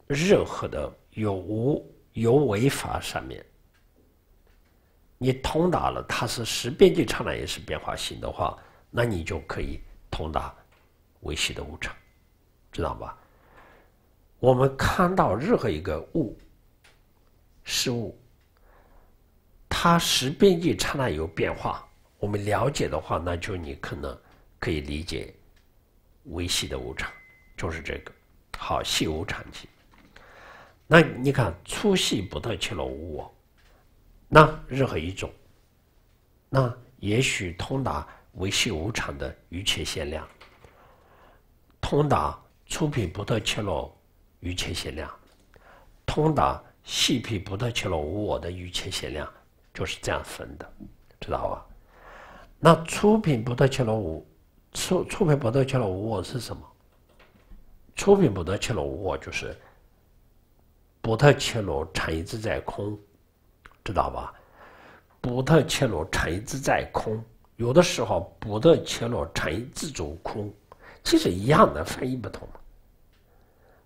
任何的有无有违法上面。你通达了，它是实变境刹那也是变化性的话，那你就可以通达微细的无常，知道吧？我们看到任何一个物、事物，它实变境刹那有变化，我们了解的话，那就你可能可以理解微细的无常，就是这个。好，细无常境。那你看，粗细不得其了无我。那任何一种，那也许通达维系无常的余切限量，通达粗品不萄切落余切限量，通达细品不萄切落无我的余切限量，就是这样分的，知道吧？那粗品不萄切落无粗粗品不萄切落无我是什么？粗品不萄切落无我就是不萄切落产一自在空。知道吧？布特切罗沉自在空，有的时候布特切罗沉自主空，其实一样的翻译不同。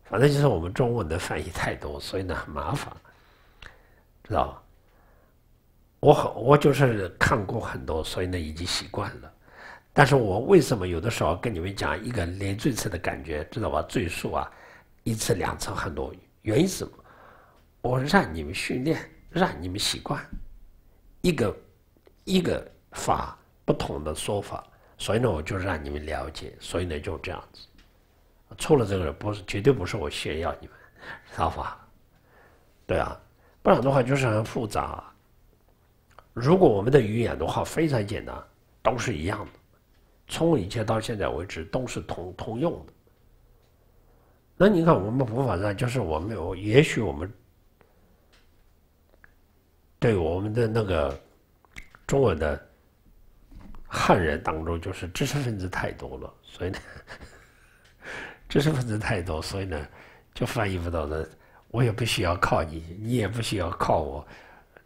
反正就是我们中文的翻译太多，所以呢很麻烦，知道吧？我我就是看过很多，所以呢已经习惯了。但是我为什么有的时候跟你们讲一个连缀词的感觉，知道吧？赘述啊，一次两次很多，原因是，我让你们训练。让你们习惯一个一个法不同的说法，所以呢，我就让你们了解。所以呢，就这样子。错了，这个人不是绝对不是我炫耀你们，知道吧？对啊，不然的话就是很复杂。如果我们的语言的话非常简单，都是一样的，从以前到现在为止都是通通用的。那你看，我们佛法上就是我们，有，也许我们。对我们的那个中文的汉人当中，就是知识分子太多了，所以呢，知识分子太多，所以呢，就翻译不到的。我也不需要靠你，你也不需要靠我，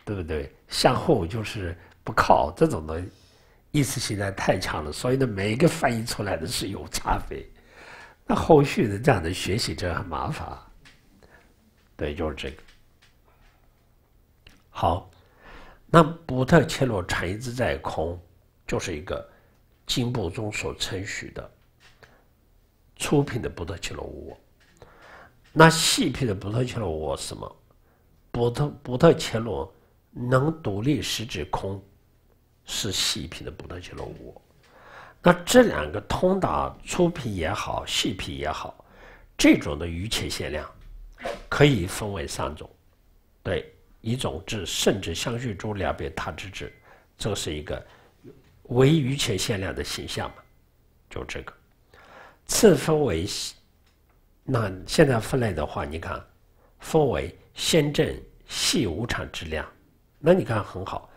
对不对？向后就是不靠这种的意识形态太强了，所以呢，每一个翻译出来的是有差别。那后续的这样的学习这很麻烦。对，就是这个。好，那布特切罗禅一直在空，就是一个经部中所称许的粗品的布特切罗我。那细品的布特切罗我什么？布特布特切罗能独立实指空，是细品的布特切罗我。那这两个通达粗品也好，细品也好，这种的余切限量可以分为三种，对。一总至甚至相续诸两边他之至，这是一个唯余前限量的形象嘛？就这个次分为，那现在分类的话，你看分为先正系无常之量，那你看很好，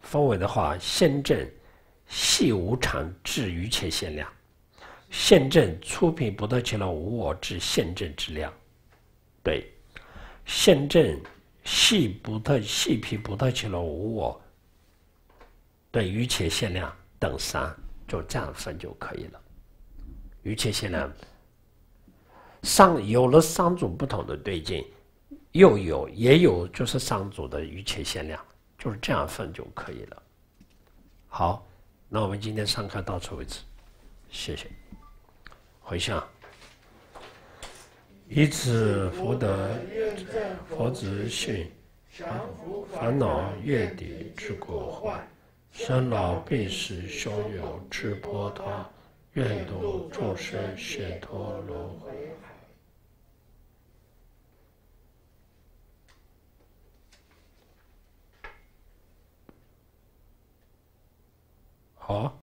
分为的话先正系无常至余前限量，现正出品不得其了无我至现正之量，对现正。细不特细皮不特起了无我，对于切限量等三就这样分就可以了。余切限量上有了三种不同的对境，又有也有就是三组的余切限量就是这样分就可以了。好，那我们今天上课到此为止，谢谢，回向。以此福德，佛子心，降烦恼，愿底之过患，生老病死，逍遥之波涛，愿度众生，解脱轮回。好。